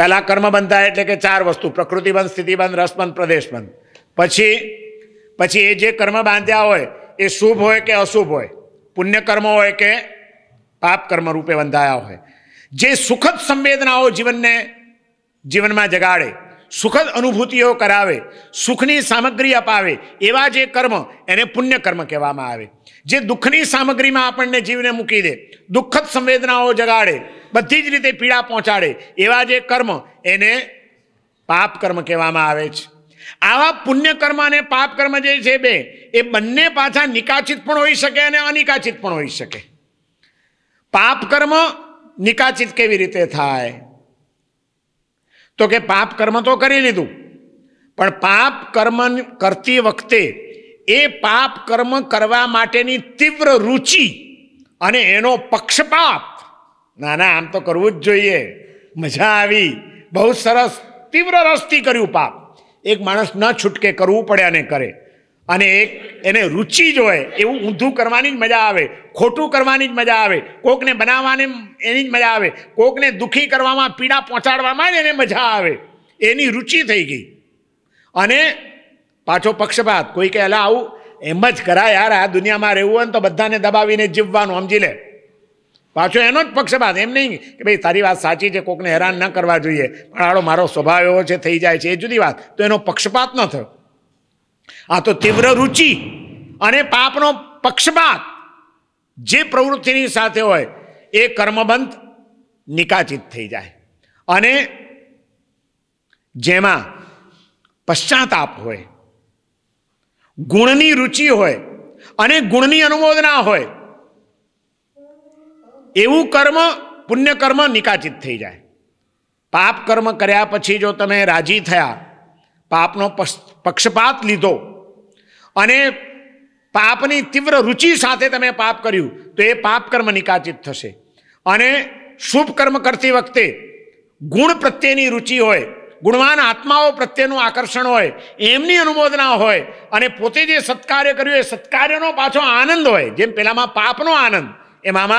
पहला कर्म बनता है એટલે કે ચાર વસ્તુ પ્રકૃતિ બંધ સ્થિતિ બંધ રસમન प्रदेश બંધ પછી પછી એ જે કર્મ બંધાયા હોય એ શુભ હોય કે અશુભ હોય પુણ્ય કર્મ હોય કે પાપ કર્મ રૂપે બંધાયા હોય જે સુખદ સંવેદનાઓ જીવન ને જીવન માં जगाડે સુખદ અનુભૂતિઓ કરાવે સુખની સામગ્રી અપાવે એવા જે કર્મ એને પુણ્ય કર્મ કહેવામાં આવે જે દુઃખની સામગ્રીમાં આપણને જીવને મૂકી દે દુઃખદ સંવેદનાઓ જગાડે બધી જ રીતે પીડા પહોંચાડે એવા જે કર્મ એને પાપ કર્મ કહેવામાં આવે છે આવા પુણ્ય કર્મ અને પાપ કર્મ જે છે બે એ બંને પાછા નિકાચિત પણ હોઈ શકે અને અનિકાચિત પણ હોઈ શકે પાપ કર્મ નિકાચિત કેવી રીતે થાય તો કે પાપ કર્મ તો કરી લીધું પણ પાપ કર્મ કરતી વખતે એ પાપ કર્મ કરવા માટેની તીવ્ર રુચિ અને એનો પક્ષપાત ના ના આમ તો કરવું જ જોઈએ મજા આવી બહુ સરસ તીવ્ર રસથી કર્યું પાપ એક માણસ ન છૂટકે કરવું પડે અને કરે અને એક એને રુચિ જ હોય એવું ઊંધું કરવાની જ મજા આવે ખોટું કરવાની જ મજા આવે કોકને બનાવવાની એની જ મજા આવે કોકને દુઃખી કરવામાં પીડા પહોંચાડવામાં જ એને મજા આવે એની રુચિ થઈ ગઈ અને પાછો પક્ષપાત કોઈ કહે એલા આવું એમ જ કરાય યાર આ દુનિયામાં રહેવું હોય ને તો બધાને દબાવીને જીવવાનું સમજી લે પાછો એનો જ પક્ષપાત એમ નહીં કે ભાઈ તારી વાત સાચી છે કોકને હેરાન ન કરવા જોઈએ પણ આડો મારો સ્વભાવ એવો છે થઈ જાય છે એ જુદી વાત તો એનો પક્ષપાત ન થયો આ તો તીવ્ર રુચિ અને પાપનો પક્ષપાત જે પ્રવૃત્તિની સાથે હોય એ કર્મબંધ નિકાચિત થઈ જાય અને જેમાં પશ્ચાતાપ હોય ગુણની રુચિ હોય અને ગુણની અનુમોદના હોય એવું કર્મ પુણ્ય કર્મ નિકાચિત થઈ જાય પાપ કર્મ કર્યા પછી જો તમે રાજી થયા પાપનો પક્ષપાત લીધો અને પાપની તીવ્ર રુચિ સાથે તમે પાપ કર્યું તો એ પાપ કર્મ નિકાચિત થશે અને શુભ કર્મ કરતી વખતે ગુણ પ્રત્યેની રુચિ હોય ગુણવાન આત્માઓ પ્રત્યેનું આકર્ષણ હોય એમની અનુમોદના હોય અને પોતે જે સત્કાર્ય કર્યું એ સત્કાર્યનો પાછો આનંદ હોય જેમ પહેલામાં પાપનો આનંદ એમાં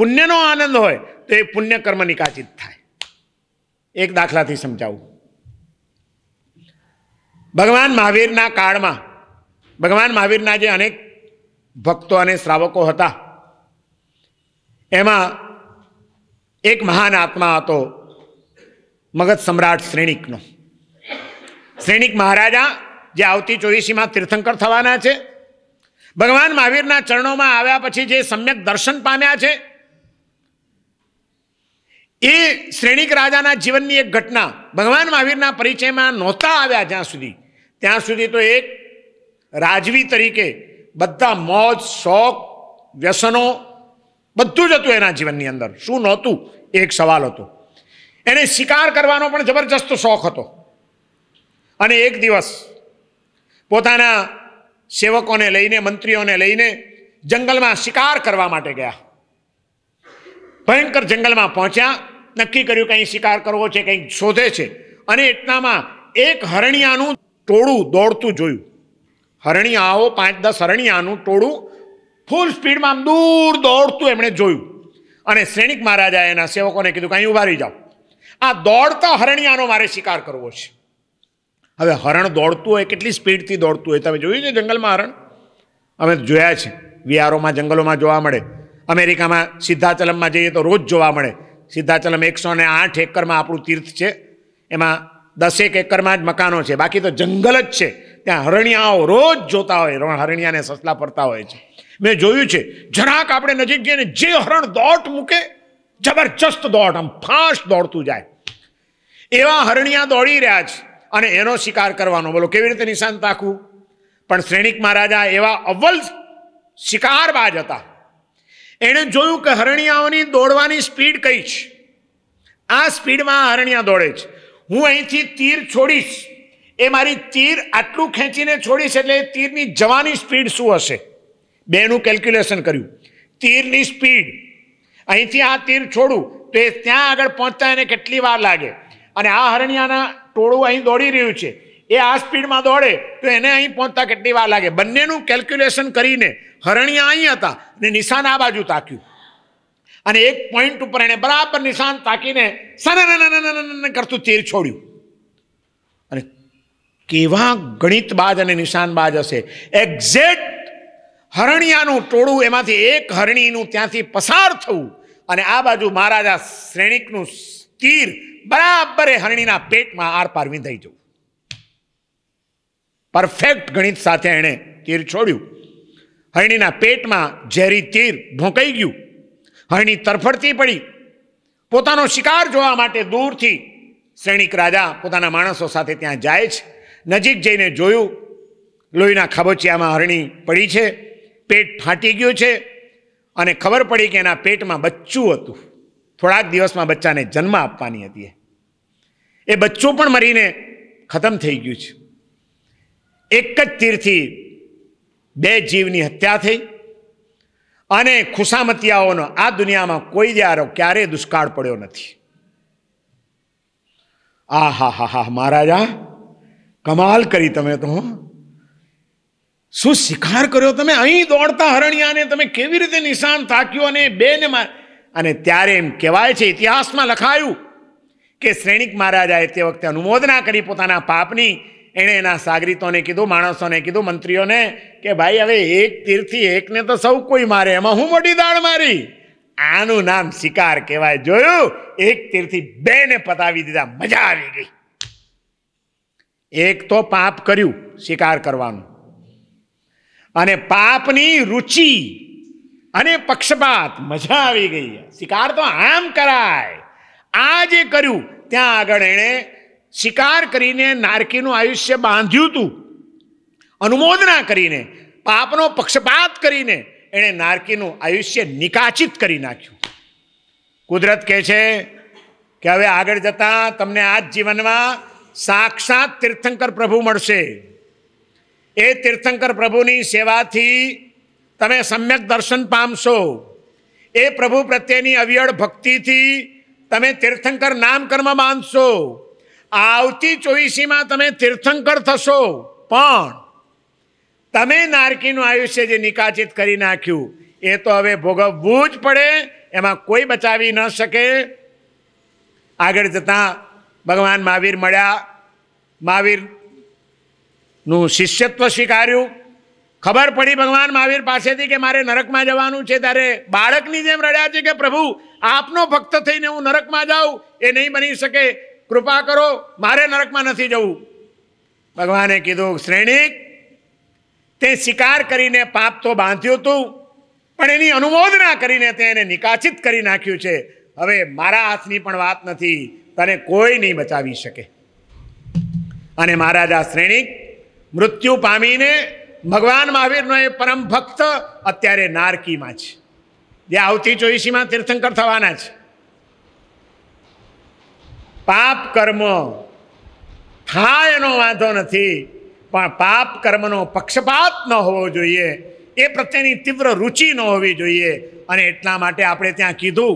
પુણ્યનો આનંદ હોય તો એ પુણ્ય કર્મ નિકાચિત થાય એક દાખલાથી સમજાવું ભગવાન મહાવીરના કાળમાં ભગવાન મહાવીરના જે અનેક ભક્તો અને શ્રાવકો હતા એમાં એક મહાન આત્મા હતો મગધ સમ્રાટ શ્રેણિકનો શ્રેણિક મહારાજા જે આવતી ચોવીસીમાં તીર્થંકર થવાના છે ભગવાન મહાવીરના ચરણોમાં આવ્યા પછી જે સમ્યક દર્શન પામ્યા છે એ શ્રેણીક રાજાના જીવનની એક ઘટના ભગવાન મહાવીરના પરિચયમાં નહોતા આવ્યા જ્યાં સુધી ત્યાં સુધી તો એક રાજવી તરીકે બધા મોજ શોખ વ્યસનો બધું જ હતું એના જીવનની અંદર શું નહોતું એક સવાલ હતો એને શિકાર કરવાનો પણ જબરજસ્ત શોખ હતો અને એક દિવસ પોતાના સેવકોને લઈને મંત્રીઓને લઈને જંગલમાં શિકાર કરવા માટે ગયા ભયંકર જંગલમાં પહોંચ્યા નક્કી કર્યું કંઈ શિકાર કરવો છે કંઈક શોધે છે અને એટલામાં એક હરણિયાનું ટોળું દોડતું જોયું હરણિયાઓ પાંચ દસ હરણિયાનું ટોળું ફૂલ સ્પીડમાં આમ દૂર દોડતું એમણે જોયું અને શ્રેણિક મહારાજાએ એના સેવકોને કીધું કે અહીં ઉભા રહી જાઓ આ દોડતા હરણિયાનો મારે શિકાર કરવો છે હવે હરણ દોડતું હોય કેટલી સ્પીડથી દોડતું હોય તમે જોયું છે જંગલમાં હરણ અમે જોયા છે વિહારોમાં જંગલોમાં જોવા મળે અમેરિકામાં સિદ્ધાચલમમાં જઈએ તો રોજ જોવા મળે સિદ્ધાચલમ એકસો ને આઠ એકરમાં આપણું તીર્થ છે એમાં દસેક એકરમાં જ મકાનો છે બાકી તો જંગલ જ છે ત્યાં હરણિયાઓ રોજ જોતા હોય હરણિયાને સસલા ફરતા હોય છે મેં જોયું છે જરાક આપણે નજીક જઈને જે હરણ દોટ મૂકે જબરજસ્ત દોટ આમ ફાસ્ટ દોડતું જાય એવા હરણિયા દોડી રહ્યા છે અને એનો શિકાર કરવાનો બોલો કેવી રીતે નિશાન તાકવું પણ શ્રેણિક મહારાજા એવા અવ્વલ શિકારબાજ હતા એણે જોયું કે હરણિયાઓની દોડવાની સ્પીડ કઈ છે આ સ્પીડમાં હરણિયા દોડે છે હું અહીંથી તીર છોડીશ એ મારી તીર આટલું ખેંચીને છોડીશ એટલે તીરની જવાની સ્પીડ શું હશે બેનું કેલ્ક્યુલેશન કર્યું તીરની સ્પીડ અહીંથી આ તીર છોડું તો એ ત્યાં આગળ પહોંચતા એને કેટલી વાર લાગે અને આ હરણિયાના ટોળું અહીં દોડી રહ્યું છે એ આ સ્પીડમાં દોડે તો એને અહીં પહોંચતા કેટલી વાર લાગે બંનેનું કેલ્ક્યુલેશન કરીને હરણિયા અહીં હતા ને નિશાન આ બાજુ તાક્યું અને એક પોઈન્ટ ઉપર એણે બરાબર નિશાન તાકીને કરતું તીર છોડ્યું અને કેવા ગણિત ગણિતબાજ અને નિશાન નિશાનબાજ હશે એક્ઝેક્ટ હરણિયાનું ટોળું એમાંથી એક હરણીનું ત્યાંથી પસાર થવું અને આ બાજુ મહારાજા શ્રેણિકનું તીર બરાબર એ હરણીના પેટમાં આરપાર વિંધાઈ જવું પરફેક્ટ ગણિત સાથે એણે તીર છોડ્યું હરણીના પેટમાં ઝેરી તીર ભોંકાઈ ગયું હરણી તરફડતી પડી પોતાનો શિકાર જોવા માટે દૂરથી શ્રેણીક રાજા પોતાના માણસો સાથે ત્યાં જાય છે નજીક જઈને જોયું લોહીના ખાબોચિયામાં હરણી પડી છે પેટ ફાટી ગયું છે અને ખબર પડી કે એના પેટમાં બચ્ચું હતું થોડાક દિવસમાં બચ્ચાને જન્મ આપવાની હતી એ બચ્ચું પણ મરીને ખતમ થઈ ગયું છે એક જ તીરથી બે જીવની હત્યા થઈ અને ખુશામતિયાઓનો આ દુનિયામાં કોઈ દારો ક્યારેય દુષ્કાળ પડ્યો નથી આ હા હા હા મહારાજા કમાલ કરી તમે તો શું શિકાર કર્યો તમે અહીં દોડતા હરણિયાને તમે કેવી રીતે નિશાન થાક્યું અને બેને અને ત્યારે એમ કહેવાય છે ઇતિહાસમાં લખાયું કે શ્રેણિક મહારાજાએ તે વખતે અનુમોદના કરી પોતાના પાપની એણે એના સાગરીતોને કીધું માણસોને કીધું મંત્રીઓને કે ભાઈ હવે એક તીરથી એકને તો સૌ કોઈ મારે એમાં હું મોટી દાણ મારી આનું નામ શિકાર કહેવાય જોયું એક તીરથી બે ને પતાવી દીધા મજા આવી ગઈ એક તો પાપ કર્યું શિકાર કરવાનું અને પાપની રુચિ અને પક્ષપાત મજા આવી ગઈ શિકાર તો આમ કરાય આ જે કર્યું ત્યાં આગળ એણે શિકાર કરીને નારકીનું આયુષ્ય બાંધ્યું હતું અનુમોદના કરીને પાપનો પક્ષપાત કરીને એણે નારકીનું આયુષ્ય નિકાચિત કરી નાખ્યું કુદરત કહે છે કે હવે આગળ જતાં તમને આ જીવનમાં સાક્ષાત તીર્થંકર પ્રભુ મળશે એ તીર્થંકર પ્રભુની સેવાથી તમે સમ્યક દર્શન પામશો એ પ્રભુ પ્રત્યેની અવિયળ ભક્તિથી તમે તીર્થંકર નામ કર્મ બાંધશો આવતી ચોવીસીમાં તમે તીર્થંકર થશો પણ તમે નારકીનું આયુષ્ય જે નિકાચિત કરી નાખ્યું એ તો હવે ભોગવવું જ પડે એમાં કોઈ બચાવી ન શકે આગળ જતાં ભગવાન મહાવીર મળ્યા મહાવીરનું શિષ્યત્વ સ્વીકાર્યું ખબર પડી ભગવાન મહાવીર પાસેથી કે મારે નરકમાં જવાનું છે ત્યારે બાળકની જેમ રડ્યા છે કે પ્રભુ આપનો ભક્ત થઈને હું નરકમાં જાઉં એ નહીં બની શકે કૃપા કરો મારે નરકમાં નથી જવું ભગવાને કીધું શ્રેણીક તે શિકાર કરીને પાપ તો બાંધ્યું હતું પણ એની અનુમોદના કરીને તે એને નિકાચિત કરી નાખ્યું છે હવે મારા હાથની પણ વાત નથી તને કોઈ નહીં બચાવી શકે અને મહારાજા આ શ્રેણીક મૃત્યુ પામીને ભગવાન મહાવીરનો એ પરમ ભક્ત અત્યારે નારકીમાં છે જે આવતી ચોવીસીમાં તીર્થંકર થવાના છે પાપ કર્મ થાય એનો વાંધો નથી પણ પાપ કર્મનો પક્ષપાત ન હોવો જોઈએ એ પ્રત્યેની તીવ્ર રુચિ ન હોવી જોઈએ અને એટલા માટે આપણે ત્યાં કીધું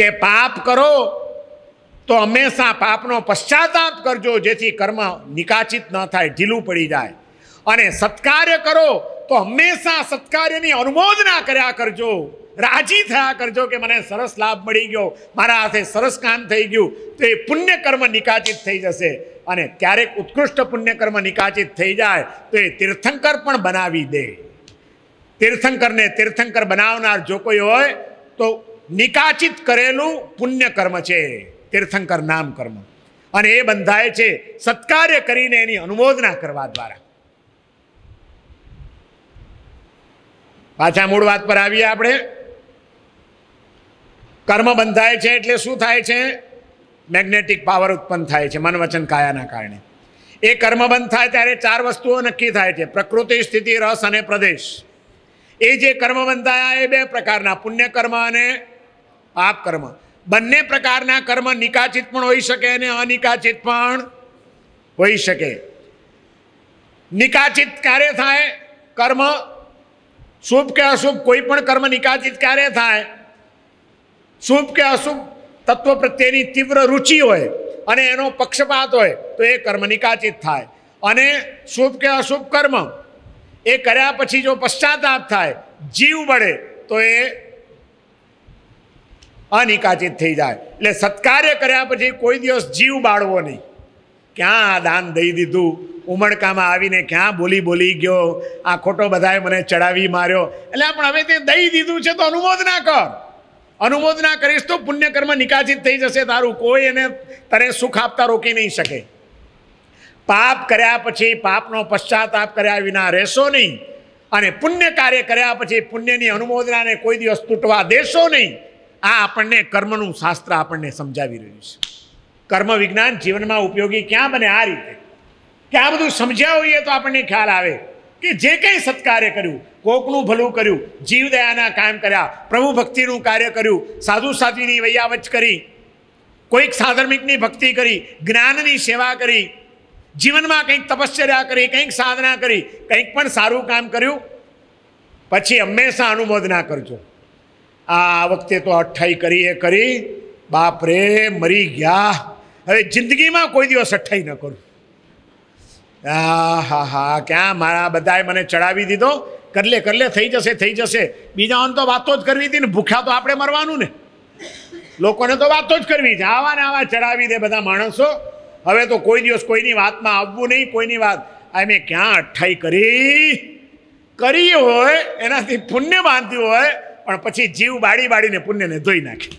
કે પાપ કરો તો હંમેશા પાપનો પશ્ચાતાપ કરજો જેથી કર્મ નિકાચિત ન થાય ઢીલું પડી જાય અને સત્કાર્ય કરો તો હંમેશા સત્કાર્યની અનુમોદના કર્યા કરજો રાજી થયા કરજો કે મને સરસ લાભ મળી ગયો મારા હાથે સરસ કામ થઈ ગયું તો એ પુણ્ય કર્મ નિકાચિત થઈ જશે અને ક્યારેક ઉત્કૃષ્ટ પુણ્ય કર્મ નિકાચિત થઈ જાય તો એ તીર્થંકર પણ બનાવી દે તીર્થંકરને તીર્થંકર બનાવનાર જો કોઈ હોય તો નિકાચિત કરેલું પુણ્ય કર્મ છે તીર્થંકર નામ કર્મ અને એ બંધાય છે સત્કાર્ય કરીને એની અનુમોદના કરવા દ્વારા પાછા મૂળ વાત પર આવીએ આપણે કર્મ બંધાય છે એટલે શું થાય છે મેગ્નેટિક પાવર ઉત્પન્ન થાય છે મન વચન કાયાના કારણે એ કર્મબંધ થાય ત્યારે ચાર વસ્તુઓ નક્કી થાય છે પ્રકૃતિ સ્થિતિ રસ અને પ્રદેશ એ જે કર્મ બંધાયા એ બે પ્રકારના પુણ્ય કર્મ અને પાપ કર્મ બંને પ્રકારના કર્મ નિકાચિત પણ હોઈ શકે અને અનિકાચિત પણ હોઈ શકે નિકાચિત ક્યારે થાય કર્મ શુભ કે અશુભ કોઈ પણ કર્મ નિકાચિત ક્યારે થાય શુભ કે અશુભ તત્વ પ્રત્યેની તીવ્ર રુચિ હોય અને એનો પક્ષપાત હોય તો એ કર્મ નિકાચિત થાય અને શુભ કે અશુભ કર્મ એ કર્યા પછી જો પશ્ચાતાપ થાય જીવ બળે તો એ અનિકાચિત થઈ જાય એટલે સત્કાર્ય કર્યા પછી કોઈ દિવસ જીવ બાળવો નહીં ક્યાં આ દાન દઈ દીધું ઉમણકામાં આવીને ક્યાં બોલી બોલી ગયો આ ખોટો બધાએ મને ચડાવી માર્યો એટલે પણ હવે તે દઈ દીધું છે તો અનુમોદના કર अनुमोदन करीस तो पुण्य कर्म निकारित થઈ જશે તારું કોઈને તરે સુખ આપતા રોકી નઈ શકે પાપ કર્યા પછી પાપ નો પશ્ચાતાપ કર્યા વિના રહેશે નઈ અને પુણ્ય કાર્ય કર્યા પછી પુણ્ય ની અનુમોદનાને કોઈ દિવસ તૂટવા દેશો નઈ આ આપણે કર્મનું શાસ્ત્ર આપણને સમજાવી રહ્યું છે કર્મ વિજ્ઞાન જીવન માં ઉપયોગી ક્યાં બને આ રીતે કે આ બધું સમજાય હોય તો આપણને ખ્યાલ આવે કે જે કંઈ સત્કાર્ય કર્યું કોકનું ભલું કર્યું જીવદયાના કામ કર્યા પ્રભુ ભક્તિનું કાર્ય કર્યું સાધુ સાધ્વીની વૈયાવચ કરી કોઈક સાધર્મિકની ભક્તિ કરી જ્ઞાનની સેવા કરી જીવનમાં કંઈક તપશ્ચર્યા કરી કંઈક સાધના કરી કંઈક પણ સારું કામ કર્યું પછી હંમેશા અનુમોદ ના કરજો આ વખતે તો અઠ્ઠાઈ કરી એ કરી બાપરે મરી ગયા હવે જિંદગીમાં કોઈ દિવસ અઠ્ઠાઈ ન કરું હા હા હા ક્યાં મારા બધાએ મને ચડાવી દીધો કરલે કરલે થઈ જશે થઈ જશે બીજાઓને તો વાતો જ કરવી હતી ને ભૂખ્યા તો આપણે મરવાનું ને લોકોને તો વાતો જ કરવી છે આવા ને આવા ચડાવી દે બધા માણસો હવે તો કોઈ દિવસ કોઈની વાતમાં આવવું નહીં કોઈની વાત આ મેં ક્યાં અઠ્ઠાઈ કરી કરી હોય એનાથી પુણ્ય બાંધ્યું હોય પણ પછી જીવ બાળી બાળીને પુણ્યને ધોઈ નાખે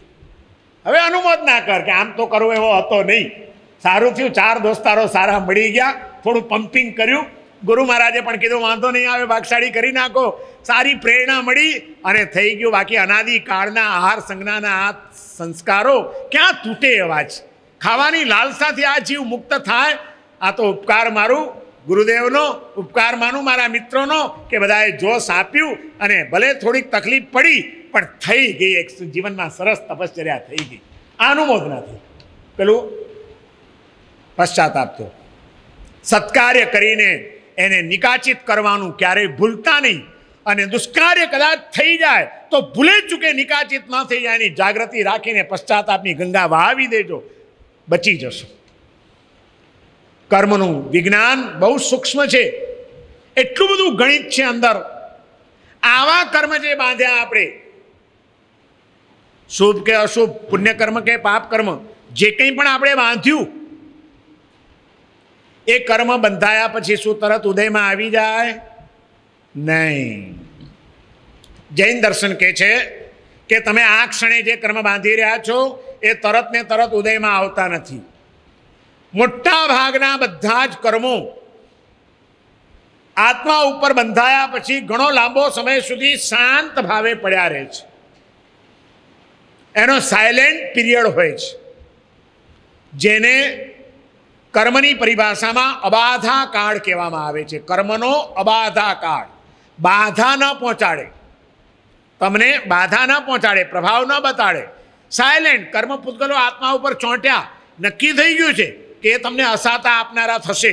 હવે અનુમોદ ના કર કે આમ તો કરવો એવો હતો નહીં સારું થયું ચાર દોસ્તારો સારા મળી ગયા થોડું પમ્પિંગ કર્યું ગુરુ મહારાજે પણ કીધું વાંધો નહીં આવે ભાગશાળી કરી નાખો સારી પ્રેરણા મળી અને થઈ ગયું બાકી અનાદિકાળના આહાર સંજ્ઞાના આ સંસ્કારો ક્યાં તૂટે એવા છે ખાવાની લાલસાથી આ જીવ મુક્ત થાય આ તો ઉપકાર મારું ગુરુદેવનો ઉપકાર માનું મારા મિત્રોનો કે બધાએ જોશ આપ્યું અને ભલે થોડીક તકલીફ પડી પણ થઈ ગઈ એક જીવનમાં સરસ તપશ્ચર્યા થઈ ગઈ આનું મોદના થઈ પેલું પશ્ચાતાપ થયો સત્કાર્ય કરીને એને નિકાચિત કરવાનું ક્યારેય ભૂલતા નહીં અને દુષ્કાર્ય કદાચ થઈ જાય તો ભૂલે ચૂકે નિકાચિત ના થઈ જાય એની જાગૃતિ રાખીને પશ્ચાતાપની ગંગા વહાવી દેજો બચી જશો કર્મનું વિજ્ઞાન બહુ સૂક્ષ્મ છે એટલું બધું ગણિત છે અંદર આવા કર્મ જે બાંધ્યા આપણે શુભ કે અશુભ પુણ્ય કર્મ કે પાપ કર્મ જે કંઈ પણ આપણે બાંધ્યું એ કર્મ બંધાયા પછી શું તરત ઉદયમાં આવી જાય નહીં જૈન દર્શન કહે છે કે તમે આ ક્ષણે જે કર્મ બાંધી રહ્યા છો એ તરત ને તરત ઉદયમાં આવતા નથી મોટા ભાગના બધા જ કર્મો આત્મા ઉપર બંધાયા પછી ઘણો લાંબો સમય સુધી શાંત ભાવે પડ્યા રહે છે એનો સાયલેન્ટ પીરિયડ હોય છે જેને કર્મની પરિભાષામાં અબાધા કાળ કહેવામાં આવે છે કર્મનો અબાધા કાળ બાધા ન પહોંચાડે તમને બાધા ન પહોંચાડે પ્રભાવ ન બતાડે સાયલેન્ટ કર્મ પૂતગલો આત્મા ઉપર ચોંટ્યા નક્કી થઈ ગયું છે કે એ તમને અસાતા આપનારા થશે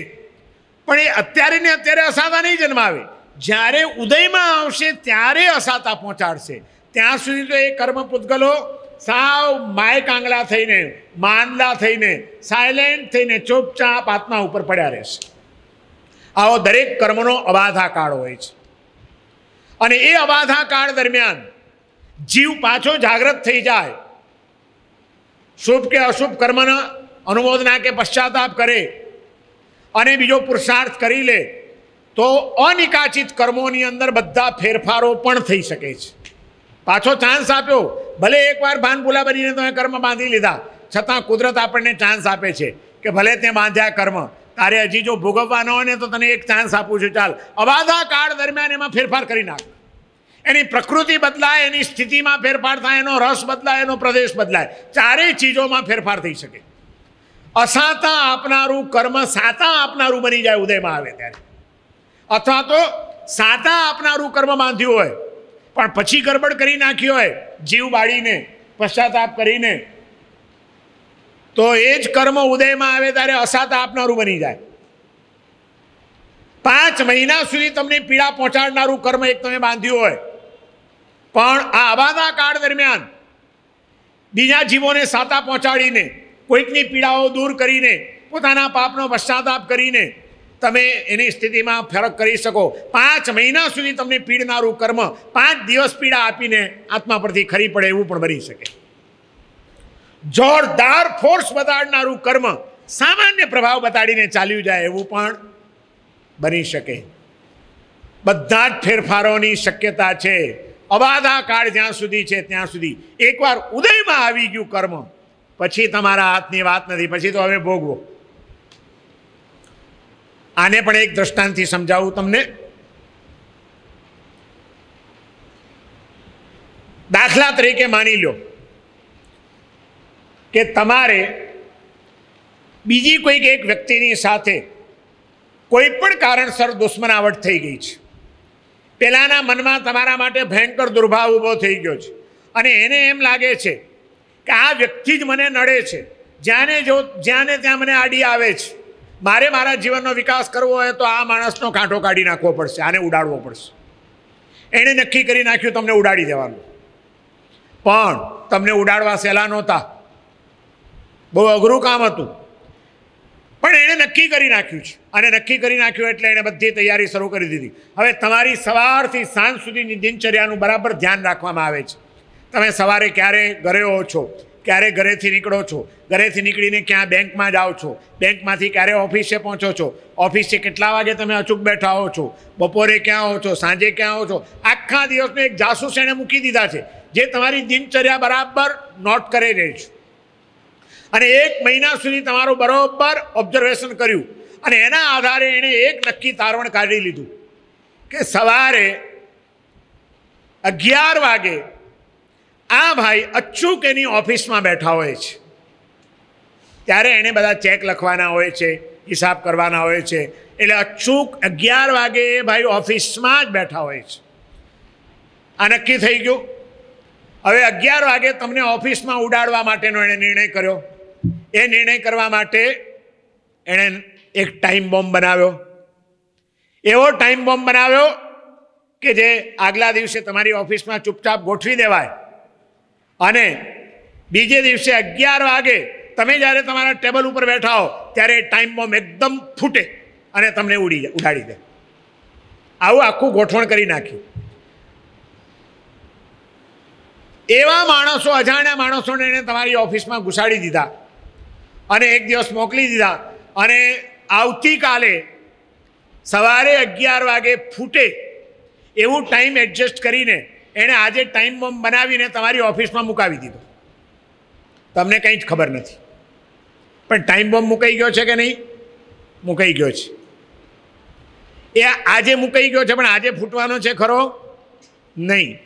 પણ એ અત્યારે ને અત્યારે અસાતા નહીં જન્માવે જ્યારે ઉદયમાં આવશે ત્યારે અસાતા પહોંચાડશે ત્યાં સુધી તો એ કર્મ પૂતગલો સાવ માય કાંગડા થઈને માંદા થઈને સાયલેન્ટ થઈને ચૂપચાપ આત્મા ઉપર પડ્યા રહેશે આવો દરેક કર્મનો અબાધા કાળ હોય છે અને એ અબાધા કાળ દરમિયાન જીવ પાછો જાગ્રત થઈ જાય શુભ કે અશુભ કર્મના અનુમોદના કે પશ્ચાતાપ કરે અને બીજો પુરુષાર્થ કરી લે તો અનિકાચિત કર્મોની અંદર બધા ફેરફારો પણ થઈ શકે છે પાછો ચાન્સ આપ્યો ભલે એકવાર ભાનભૂલા બનીને તમે કર્મ બાંધી લીધા છતાં કુદરત આપણને ચાન્સ આપે છે કે ભલે તે બાંધ્યા કર્મ તારે હજી જો ભોગવવાનો હોય ને તો તને એક ચાન્સ આપું છું ચાલ અવાધા કાળ દરમિયાન એમાં ફેરફાર કરી નાખ એની પ્રકૃતિ બદલાય એની સ્થિતિમાં ફેરફાર થાય એનો રસ બદલાય એનો પ્રદેશ બદલાય ચારેય ચીજોમાં ફેરફાર થઈ શકે અસાતા આપનારું કર્મ સાતા આપનારું બની જાય ઉદયમાં આવે ત્યારે અથવા તો સાતા આપનારું કર્મ બાંધ્યું હોય પણ પછી ગરબડ કરી નાખી હોય જીવ બાળીને પશ્ચાતાપ કરીને તો એ જ કર્મ ઉદયમાં આવે ત્યારે અસાત આપનારું બની જાય પાંચ મહિના સુધી તમને પીડા પહોંચાડનારું કર્મ એક તમે બાંધ્યું હોય પણ આ આબાદા કાળ દરમિયાન બીજા જીવોને સાતા પહોંચાડીને કોઈકની પીડાઓ દૂર કરીને પોતાના પાપનો પશ્ચાતાપ કરીને તમે એની સ્થિતિમાં ફરક કરી શકો પાંચ મહિના સુધી તમને પીડનારું કર્મ પાંચ દિવસ પીડા આપીને આત્મા પરથી ખરી પડે એવું પણ બની શકે જોરદાર ફોર્સ બતાડનારું કર્મ સામાન્ય પ્રભાવ બતાડીને ચાલ્યું જાય એવું પણ બની શકે બધા જ ફેરફારોની શક્યતા છે અવાધા કાળ જ્યાં સુધી છે ત્યાં સુધી એકવાર ઉદયમાં આવી ગયું કર્મ પછી તમારા હાથની વાત નથી પછી તો હવે ભોગવો આને પણ એક દ્રષ્ટાંતથી સમજાવું તમને દાખલા તરીકે માની લો કે તમારે બીજી કોઈક એક વ્યક્તિની સાથે કોઈ પણ કારણસર દુશ્મનાવટ થઈ ગઈ છે પહેલાંના મનમાં તમારા માટે ભયંકર દુર્ભાવ ઊભો થઈ ગયો છે અને એને એમ લાગે છે કે આ વ્યક્તિ જ મને નડે છે જ્યાંને જો જ્યાંને ત્યાં મને આડી આવે છે મારે મારા જીવનનો વિકાસ કરવો હોય તો આ માણસનો કાંઠો કાઢી નાખવો પડશે આને ઉડાડવો પડશે એણે નક્કી કરી નાખ્યું તમને ઉડાડી દેવાનું પણ તમને ઉડાડવા સહેલા નહોતા બહુ અઘરું કામ હતું પણ એણે નક્કી કરી નાખ્યું છે અને નક્કી કરી નાખ્યું એટલે એણે બધી તૈયારી શરૂ કરી દીધી હવે તમારી સવારથી સાંજ સુધીની દિનચર્યાનું બરાબર ધ્યાન રાખવામાં આવે છે તમે સવારે ક્યારે ઘરે હો છો ક્યારે ઘરેથી નીકળો છો ઘરેથી નીકળીને ક્યાં બેંકમાં જાઓ છો બેંકમાંથી ક્યારે ઓફિસે પહોંચો છો ઓફિસે કેટલા વાગે તમે અચૂક બેઠા હો છો બપોરે ક્યાં હો છો સાંજે ક્યાં હો છો આખા દિવસને એક જાસૂસ એણે મૂકી દીધા છે જે તમારી દિનચર્યા બરાબર નોટ કરી રહી છે અને એક મહિના સુધી તમારું બરાબર ઓબ્ઝર્વેશન કર્યું અને એના આધારે એણે એક નક્કી તારવણ કાઢી લીધું કે સવારે અગિયાર વાગે આ ભાઈ અચૂક એની ઓફિસમાં બેઠા હોય છે ત્યારે એણે બધા ચેક લખવાના હોય છે હિસાબ કરવાના હોય છે એટલે અચૂક અગિયાર વાગે એ ભાઈ ઓફિસમાં જ બેઠા હોય છે આ નક્કી થઈ ગયું હવે અગિયાર વાગે તમને ઓફિસમાં ઉડાડવા માટેનો એણે નિર્ણય કર્યો એ નિર્ણય કરવા માટે એણે એક ટાઈમ બોમ્બ બનાવ્યો એવો ટાઈમ બોમ્બ બનાવ્યો કે જે આગલા દિવસે તમારી ઓફિસમાં ચૂપચાપ ગોઠવી દેવાય અને બીજે દિવસે અગિયાર વાગે તમે જ્યારે તમારા ટેબલ ઉપર બેઠા હો ત્યારે ટાઈમ બોમ્બ એકદમ ફૂટે અને તમને ઉડી જાય ઉડાડી દે આવું આખું ગોઠવણ કરી નાખ્યું એવા માણસો અજાણ્યા માણસોને એને તમારી ઓફિસમાં ઘુસાડી દીધા અને એક દિવસ મોકલી દીધા અને આવતીકાલે સવારે અગિયાર વાગે ફૂટે એવું ટાઈમ એડજસ્ટ કરીને એણે આજે ટાઈમ બોમ્બ બનાવીને તમારી ઓફિસમાં મુકાવી દીધો તમને કંઈ જ ખબર નથી પણ ટાઈમ બોમ્બ મુકાઈ ગયો છે કે નહીં મુકાઈ ગયો છે એ આજે મુકાઈ ગયો છે પણ આજે ફૂટવાનો છે ખરો નહીં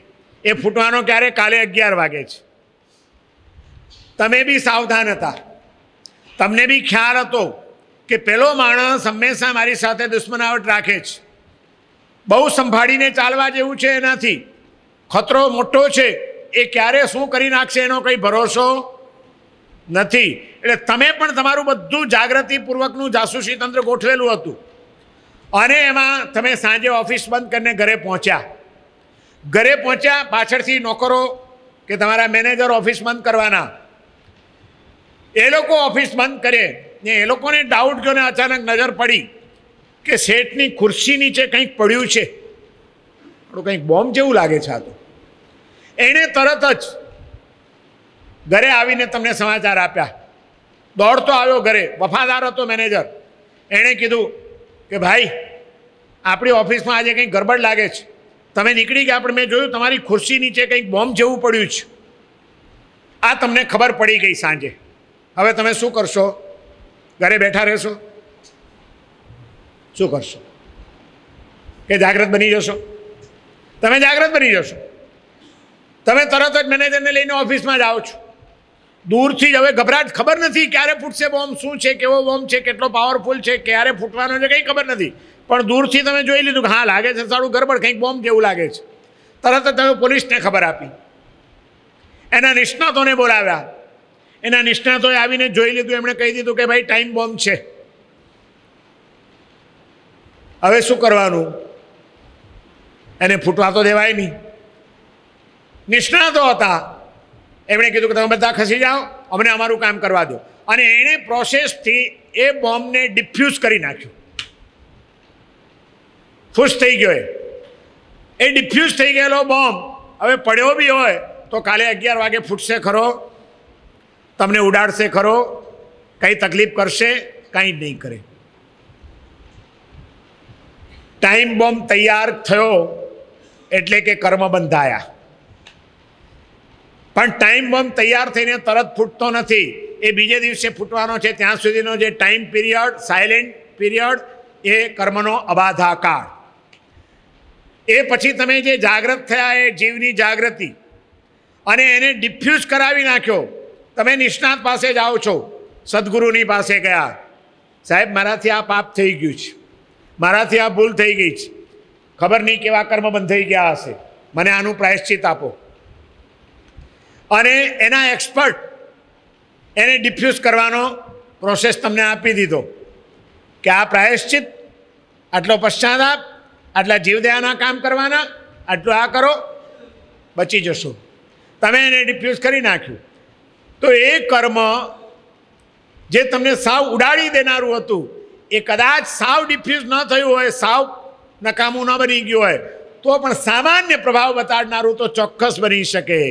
એ ફૂટવાનો ક્યારે કાલે અગિયાર વાગે છે તમે બી સાવધાન હતા તમને બી ખ્યાલ હતો કે પેલો માણસ હંમેશા મારી સાથે દુશ્મનાવટ રાખે છે બહુ સંભાળીને ચાલવા જેવું છે એનાથી ખતરો મોટો છે એ ક્યારે શું કરી નાખશે એનો કંઈ ભરોસો નથી એટલે તમે પણ તમારું બધું જાગૃતિપૂર્વકનું જાસૂસી તંત્ર ગોઠવેલું હતું અને એમાં તમે સાંજે ઓફિસ બંધ કરીને ઘરે પહોંચ્યા ઘરે પહોંચ્યા પાછળથી નોકરો કે તમારા મેનેજર ઓફિસ બંધ કરવાના એ લોકો ઓફિસ બંધ કરે ને એ લોકોને ડાઉટ ગયો ને અચાનક નજર પડી કે શેઠની ખુરશી નીચે કંઈક પડ્યું છે આપણું કંઈક બોમ્બ જેવું લાગે છે આ તો એણે તરત જ ઘરે આવીને તમને સમાચાર આપ્યા દોડતો આવ્યો ઘરે વફાદાર હતો મેનેજર એણે કીધું કે ભાઈ આપણી ઓફિસમાં આજે કંઈક ગરબડ લાગે છે તમે નીકળી ગયા પણ મેં જોયું તમારી ખુરશી નીચે કંઈક બોમ્બ જેવું પડ્યું છે આ તમને ખબર પડી ગઈ સાંજે હવે તમે શું કરશો ઘરે બેઠા રહેશો શું કરશો કે જાગ્રત બની જશો તમે જાગૃત બની જશો તમે તરત જ મેનેજરને લઈને ઓફિસમાં જાઓ છો દૂરથી જ હવે ગભરાટ ખબર નથી ક્યારે ફૂટશે બોમ્બ શું છે કેવો બોમ્બ છે કેટલો પાવરફુલ છે ક્યારે ફૂટવાનો છે કંઈ ખબર નથી પણ દૂરથી તમે જોઈ લીધું કે હા લાગે છે સારું ગરબડ કંઈક બોમ્બ જેવું લાગે છે તરત જ તમે પોલીસને ખબર આપી એના નિષ્ણાતોને બોલાવ્યા એના નિષ્ણાતોએ આવીને જોઈ લીધું એમણે કહી દીધું કે ભાઈ ટાઈમ બોમ્બ છે હવે શું કરવાનું એને ફૂટવા તો દેવાય નહીં નિષ્ણાતો હતા એમણે કીધું કે તમે બધા ખસી જાઓ અમને અમારું કામ કરવા દો અને એણે પ્રોસેસથી એ બોમ્બને ડિફ્યુઝ કરી નાખ્યું ખુશ થઈ ગયો એ ડિફ્યુઝ થઈ ગયેલો બોમ્બ હવે પડ્યો બી હોય તો કાલે અગિયાર વાગે ફૂટશે ખરો તમને ઉડાડશે ખરો કંઈ તકલીફ કરશે કાંઈ જ નહીં કરે ટાઈમ બોમ્બ તૈયાર થયો એટલે કે કર્મ બંધાયા પણ ટાઈમ બોમ્બ તૈયાર થઈને તરત ફૂટતો નથી એ બીજે દિવસે ફૂટવાનો છે ત્યાં સુધીનો જે ટાઈમ પિરિયડ સાયલેન્ટ પીરિયડ એ કર્મનો અબાધાકાળ એ પછી તમે જે જાગૃત થયા એ જીવની જાગૃતિ અને એને ડિફ્યુઝ કરાવી નાખ્યો તમે નિષ્ણાત પાસે જાઓ છો સદગુરુની પાસે ગયા સાહેબ મારાથી આ પાપ થઈ ગયું છે મારાથી આ ભૂલ થઈ ગઈ છે ખબર નહીં કેવા કર્મ બંધાઈ ગયા હશે મને આનું પ્રાયશ્ચિત આપો અને એના એક્સપર્ટ એને ડિફ્યુઝ કરવાનો પ્રોસેસ તમને આપી દીધો કે આ પ્રાયશ્ચિત આટલો પશ્ચાતાપ આટલા જીવદયાના કામ કરવાના આટલું આ કરો બચી જશો તમે એને ડિફ્યુઝ કરી નાખ્યું તો એ કર્મ જે તમને સાવ ઉડાડી દેનારું હતું એ કદાચ સાવ ડિફ્યુઝ ન થયું હોય સાવ નકામું ન બની ગયું હોય તો પણ સામાન્ય પ્રભાવ બતાડનારું તો ચોક્કસ બની શકે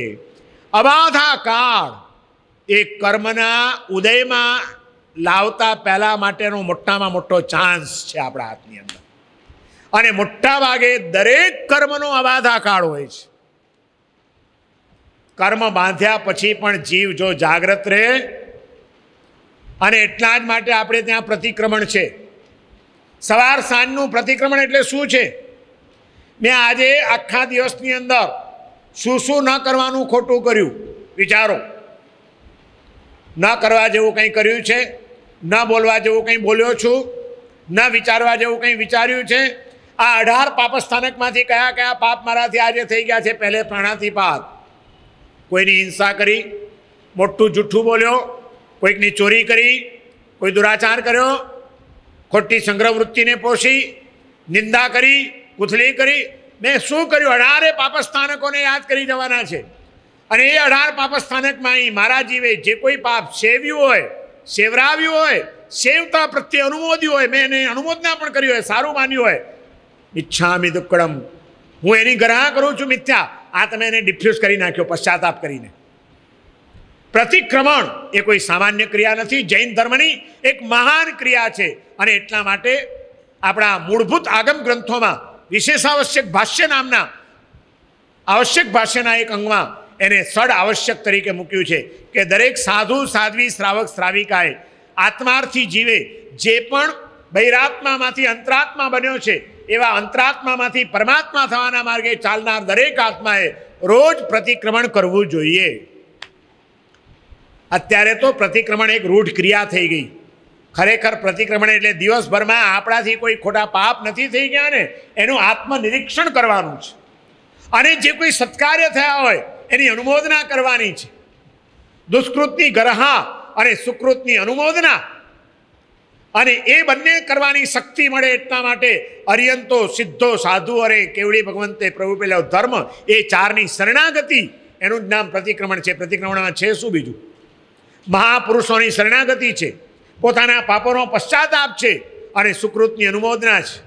અબાધા કાળ એ કર્મના ઉદયમાં લાવતા પહેલા માટેનો મોટામાં મોટો ચાન્સ છે આપણા હાથની અંદર અને મોટા ભાગે દરેક કર્મનો અબાધા કાળ હોય છે કર્મ બાંધ્યા પછી પણ જીવ જો જાગ્રત રહે અને એટલા જ માટે આપણે ત્યાં પ્રતિક્રમણ છે સવાર સાંજનું પ્રતિક્રમણ એટલે શું છે મેં આજે આખા દિવસની અંદર શું શું ન કરવાનું ખોટું કર્યું વિચારો ન કરવા જેવું કંઈ કર્યું છે ન બોલવા જેવું કંઈ બોલ્યો છું ન વિચારવા જેવું કંઈ વિચાર્યું છે આ અઢાર પાપસ્થાનકમાંથી કયા કયા પાપ મારાથી આજે થઈ ગયા છે પહેલે પ્રાણાથી પાપ કોઈની હિંસા કરી મોટું જૂઠ્ઠું બોલ્યો કોઈકની ચોરી કરી કોઈ દુરાચાર કર્યો ખોટી સંગ્રહ વૃત્તિને પોષી નિંદા કરી કુથલી કરી મેં શું કર્યું અઢારે પાપસ્થાનકોને યાદ કરી જવાના છે અને એ અઢાર પાપસ્થાનકમાં અહીં મારા જીવે જે કોઈ પાપ સેવ્યું હોય સેવરાવ્યું હોય સેવતા પ્રત્યે અનુમોદ્યું હોય મેં એને અનુમોદના પણ કર્યું હોય સારું માન્યું હોય ઈચ્છામી દુક્કડમ હું એની ગ્રહ કરું છું મિથ્યા આ તમે એને ડિફ્યુઝ કરી નાખ્યો પશ્ચાતાપ કરીને પ્રતિક્રમણ એ કોઈ સામાન્ય ક્રિયા નથી જૈન ધર્મની એક મહાન ક્રિયા છે અને એટલા માટે આપણા મૂળભૂત આગમ ગ્રંથોમાં વિશેષ આવશ્યક ભાષ્ય નામના આવશ્યક ભાષ્યના એક અંગમાં એને સડ આવશ્યક તરીકે મૂક્યું છે કે દરેક સાધુ સાધ્વી શ્રાવક શ્રાવિકાએ આત્માર્થી જીવે જે પણ બૈરાત્મામાંથી અંતરાત્મા બન્યો છે એવા અંતરાત્મામાંથી પરમાત્મા થવાના માર્ગે ચાલનાર દરેક આત્માએ રોજ પ્રતિક્રમણ કરવું જોઈએ અત્યારે તો પ્રતિક્રમણ એક રૂઢ ક્રિયા થઈ ગઈ ખરેખર પ્રતિક્રમણ એટલે દિવસભરમાં આપણાથી કોઈ ખોટા પાપ નથી થઈ ગયા ને એનું આત્મનિરીક્ષણ કરવાનું છે અને જે કોઈ સત્કાર્ય થયા હોય એની અનુમોદના કરવાની છે દુષ્કૃતની ગ્રહા અને સુકૃતની અનુમોદના અને એ બંને કરવાની શક્તિ મળે એટલા માટે અર્યંતો સિદ્ધો સાધુ અરે કેવડી ભગવંતે પ્રભુ પેલો ધર્મ એ ચારની શરણાગતિ એનું જ નામ પ્રતિક્રમણ છે પ્રતિક્રમણમાં છે શું બીજું મહાપુરુષોની શરણાગતિ છે પોતાના પાપોનો પશ્ચાતાપ છે અને સુકૃતની અનુમોદના છે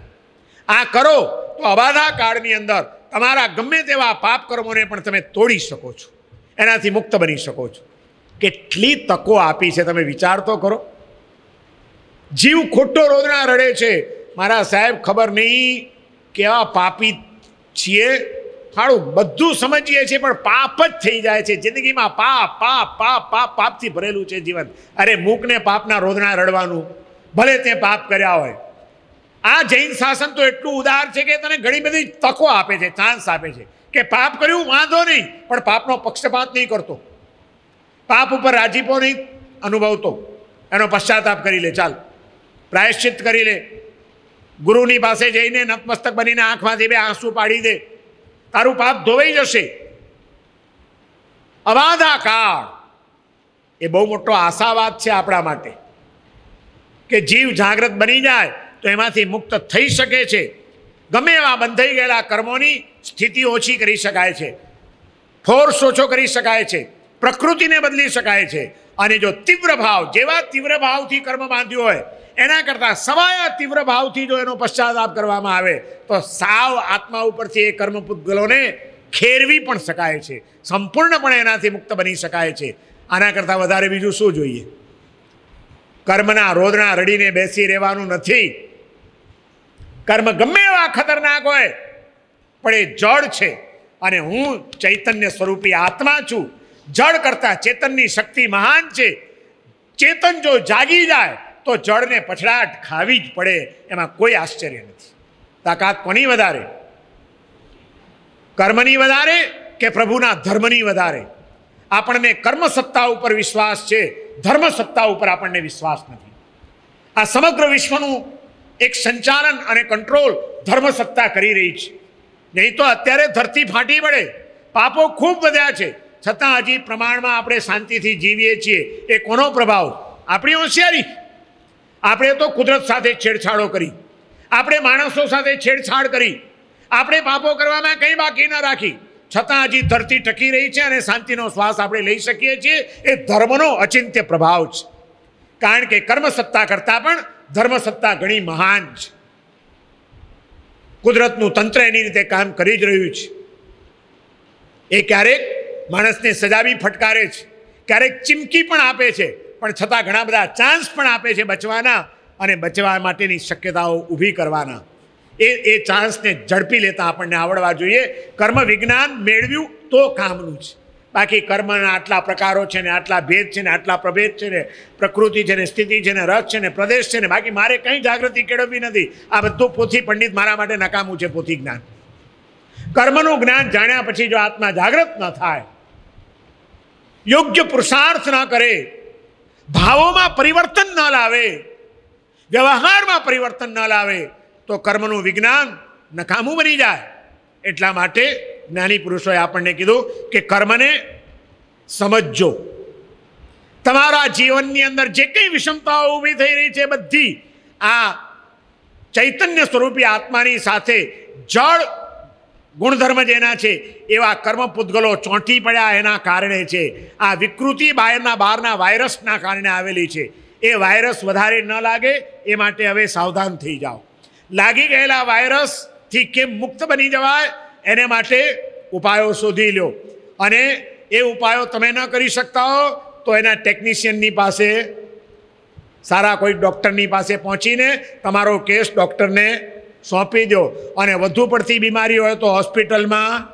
આ કરો તો અબાધા કાળની અંદર તમારા ગમે તેવા પાપ કર્મોને પણ તમે તોડી શકો છો એનાથી મુક્ત બની શકો છો કેટલી તકો આપી છે તમે વિચાર તો કરો જીવ ખોટો રોદણા રડે છે મારા સાહેબ ખબર નહીં કેવા પાપી છીએ ફાળું બધું સમજીએ છીએ પણ પાપ જ થઈ જાય છે જિંદગીમાં પાપ પાપ પાપ પાપ પાપથી ભરેલું છે જીવન અરે મૂકને પાપના રોદણા રડવાનું ભલે તે પાપ કર્યા હોય આ જૈન શાસન તો એટલું ઉદાર છે કે તને ઘણી બધી તકો આપે છે ચાન્સ આપે છે કે પાપ કર્યું વાંધો નહીં પણ પાપનો પક્ષપાત નહીં કરતો પાપ ઉપર રાજીપો નહીં અનુભવતો એનો પશ્ચાતાપ કરી લે ચાલ પ્રાયશ્ચિત કરી લે ગુરુની પાસે જઈને નતમસ્તક બનીને આંખમાંથી બે આંસુ પાડી દે તારું પાપ ધોવાઈ જશે અવાધા કાળ એ બહુ મોટો આશાવાદ છે આપણા માટે કે જીવ જાગૃત બની જાય તો એમાંથી મુક્ત થઈ શકે છે ગમે એવા બંધાઈ ગયેલા કર્મોની સ્થિતિ ઓછી કરી શકાય છે ફોર્સ ઓછો કરી શકાય છે પ્રકૃતિને બદલી શકાય છે અને જો તીવ્ર ભાવ જેવા તીવ્ર ભાવથી કર્મ બાંધ્યું હોય એના કરતાં સવાયા તીવ્ર ભાવથી જો એનો પશ્ચાતાપ કરવામાં આવે તો સાવ આત્મા ઉપરથી એ કર્મપુદ્ગલોને ખેરવી પણ શકાય છે સંપૂર્ણપણે એનાથી મુક્ત બની શકાય છે આના કરતાં વધારે બીજું શું જોઈએ કર્મના રોદના રડીને બેસી રહેવાનું નથી કર્મ ગમે એવા ખતરનાક હોય પણ એ જળ છે અને હું ચૈતન્ય સ્વરૂપી આત્મા છું જળ કરતાં ચેતનની શક્તિ મહાન છે ચેતન જો જાગી જાય તો જળને પછડાટ ખાવી જ પડે એમાં કોઈ આશ્ચર્ય નથી તાકાત કોની વધારે કર્મની વધારે કે પ્રભુના ધર્મની વધારે આપણને કર્મ સત્તા ઉપર વિશ્વાસ છે ધર્મ સત્તા ઉપર આપણને વિશ્વાસ નથી આ સમગ્ર વિશ્વનું એક સંચાલન અને કંટ્રોલ ધર્મ સત્તા કરી રહી છે નહીં તો અત્યારે ધરતી ફાટી પડે પાપો ખૂબ વધ્યા છે છતાં હજી પ્રમાણમાં આપણે શાંતિથી જીવીએ છીએ એ કોનો પ્રભાવ આપણી હોશિયારી આપણે તો કુદરત સાથે છેડછાડો કરી આપણે માણસો સાથે છેડછાડ કરી આપણે પાપો કરવામાં કંઈ બાકી ન રાખી છતાં હજી ધરતી ટકી રહી છે અને શાંતિનો શ્વાસ આપણે લઈ શકીએ છીએ એ ધર્મનો અચિંત્ય પ્રભાવ છે કારણ કે કર્મ સત્તા કરતાં પણ ધર્મ સત્તા ઘણી મહાન છે કુદરતનું તંત્ર એની રીતે કામ કરી જ રહ્યું છે એ ક્યારેક માણસને સજાવી ફટકારે છે ક્યારેક ચીમકી પણ આપે છે પણ છતાં ઘણા બધા ચાન્સ પણ આપે છે બચવાના અને બચવા માટેની શક્યતાઓ ઊભી કરવાના એ એ ચાન્સને ઝડપી લેતા આપણને આવડવા જોઈએ કર્મ વિજ્ઞાન મેળવ્યું તો કામનું છે બાકી કર્મના આટલા પ્રકારો છે ને આટલા ભેદ છે ને આટલા પ્રભેદ છે ને પ્રકૃતિ છે ને સ્થિતિ છે ને રસ છે ને પ્રદેશ છે ને બાકી મારે કંઈ જાગૃતિ કેળવવી નથી આ બધું પોથી પંડિત મારા માટે નકામું છે પોથી જ્ઞાન કર્મનું જ્ઞાન જાણ્યા પછી જો આત્મા જાગૃત ન થાય યોગ્ય પુરુષાર્થ ન કરે ભાવોમાં પરિવર્તન ન લાવે વ્યવહારમાં પરિવર્તન ન લાવે તો કર્મનું વિજ્ઞાન નકામું બની જાય એટલા માટે જ્ઞાની પુરુષોએ આપણને કીધું કે કર્મને સમજો તમારા જીવનની અંદર જે કંઈ વિષમતાઓ ઊભી થઈ રહી છે બધી આ ચૈતન્ય સ્વરૂપી આત્માની સાથે જળ ગુણધર્મ જેના છે એવા કર્મ પૂતગલો ચોંટી પડ્યા એના કારણે છે આ વિકૃતિ બહારના બહારના વાયરસના કારણે આવેલી છે એ વાયરસ વધારે ન લાગે એ માટે હવે સાવધાન થઈ જાઓ લાગી ગયેલા વાયરસથી કેમ મુક્ત બની જવાય એને માટે ઉપાયો શોધી લો અને એ ઉપાયો તમે ન કરી શકતા હો તો એના ટેકનિશિયનની પાસે સારા કોઈ ડૉક્ટરની પાસે પહોંચીને તમારો કેસ ડૉક્ટરને સોંપી દો અને વધુ પડતી બીમારી હોય તો હોસ્પિટલમાં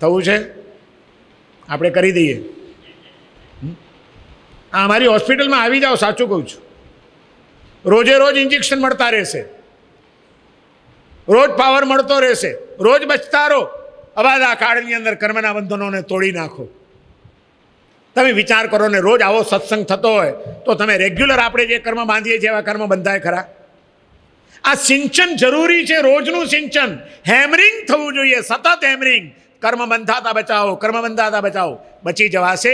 થવું છે આપણે કરી દઈએ આ મારી હોસ્પિટલમાં આવી જાઓ સાચું કહું છું રોજે રોજ ઇન્જેક્શન મળતા રહેશે રોજ પાવર મળતો રહેશે રોજ બચતા રહો અવાજ આ કાળની અંદર કર્મના બંધનોને તોડી નાખો તમે વિચાર કરો ને રોજ આવો સત્સંગ થતો હોય તો તમે રેગ્યુલર આપણે જે કર્મ બાંધીએ છીએ એવા કર્મ બંધાય ખરા આ સિંચન જરૂરી છે રોજનું સિંચન હેમરિંગ થવું જોઈએ સતત હેમરિંગ કર્મ બંધાતા બચાવો કર્મ બંધાતા બચાવો બચી જવાશે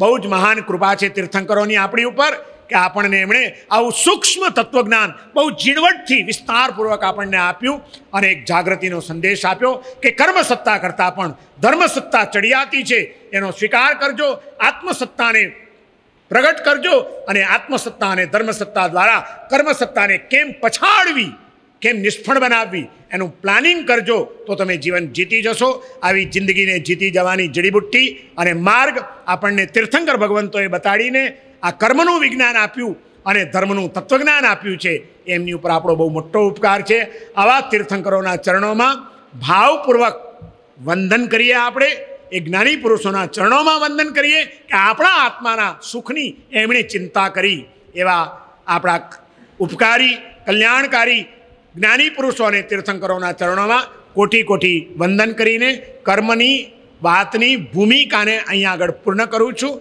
બહુ જ મહાન કૃપા છે તીર્થંકરોની આપણી ઉપર કે આપણને એમણે આવું સૂક્ષ્મ તત્વજ્ઞાન બહુ ઝીણવટથી વિસ્તારપૂર્વક આપણને આપ્યું અને એક જાગૃતિનો સંદેશ આપ્યો કે કર્મસત્તા કરતાં પણ ધર્મસત્તા ચડિયાતી છે એનો સ્વીકાર કરજો આત્મસત્તાને પ્રગટ કરજો અને આત્મસત્તા અને ધર્મસત્તા દ્વારા કર્મસત્તાને કેમ પછાડવી કેમ નિષ્ફળ બનાવવી એનું પ્લાનિંગ કરજો તો તમે જીવન જીતી જશો આવી જિંદગીને જીતી જવાની જડીબુટ્ટી અને માર્ગ આપણને તીર્થંકર ભગવંતોએ બતાડીને આ કર્મનું વિજ્ઞાન આપ્યું અને ધર્મનું તત્વજ્ઞાન આપ્યું છે એમની ઉપર આપણો બહુ મોટો ઉપકાર છે આવા તીર્થંકરોના ચરણોમાં ભાવપૂર્વક વંદન કરીએ આપણે એ જ્ઞાની પુરુષોના ચરણોમાં વંદન કરીએ કે આપણા આત્માના સુખની એમણે ચિંતા કરી એવા આપણા ઉપકારી કલ્યાણકારી જ્ઞાની પુરુષો અને તીર્થંકરોના ચરણોમાં કોટી કોટી વંદન કરીને કર્મની વાતની ભૂમિકાને અહીંયા આગળ પૂર્ણ કરું છું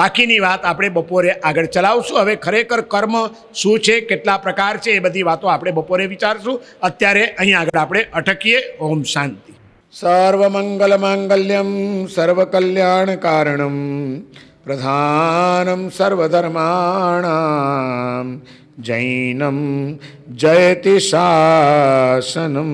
બાકીની વાત આપણે બપોરે આગળ ચલાવશું હવે ખરેખર કર્મ શું છે કેટલા પ્રકાર છે એ બધી વાતો આપણે બપોરે વિચારશું અત્યારે અહીં આગળ આપણે અટકીએ ઓમ શાંતિ સર્વમંગલમાંગલ્યમ સર્વકલ્યાણકારણમ પ્રધાનમ સર્વધર્માણામ જૈનમ જયતિ શાસનમ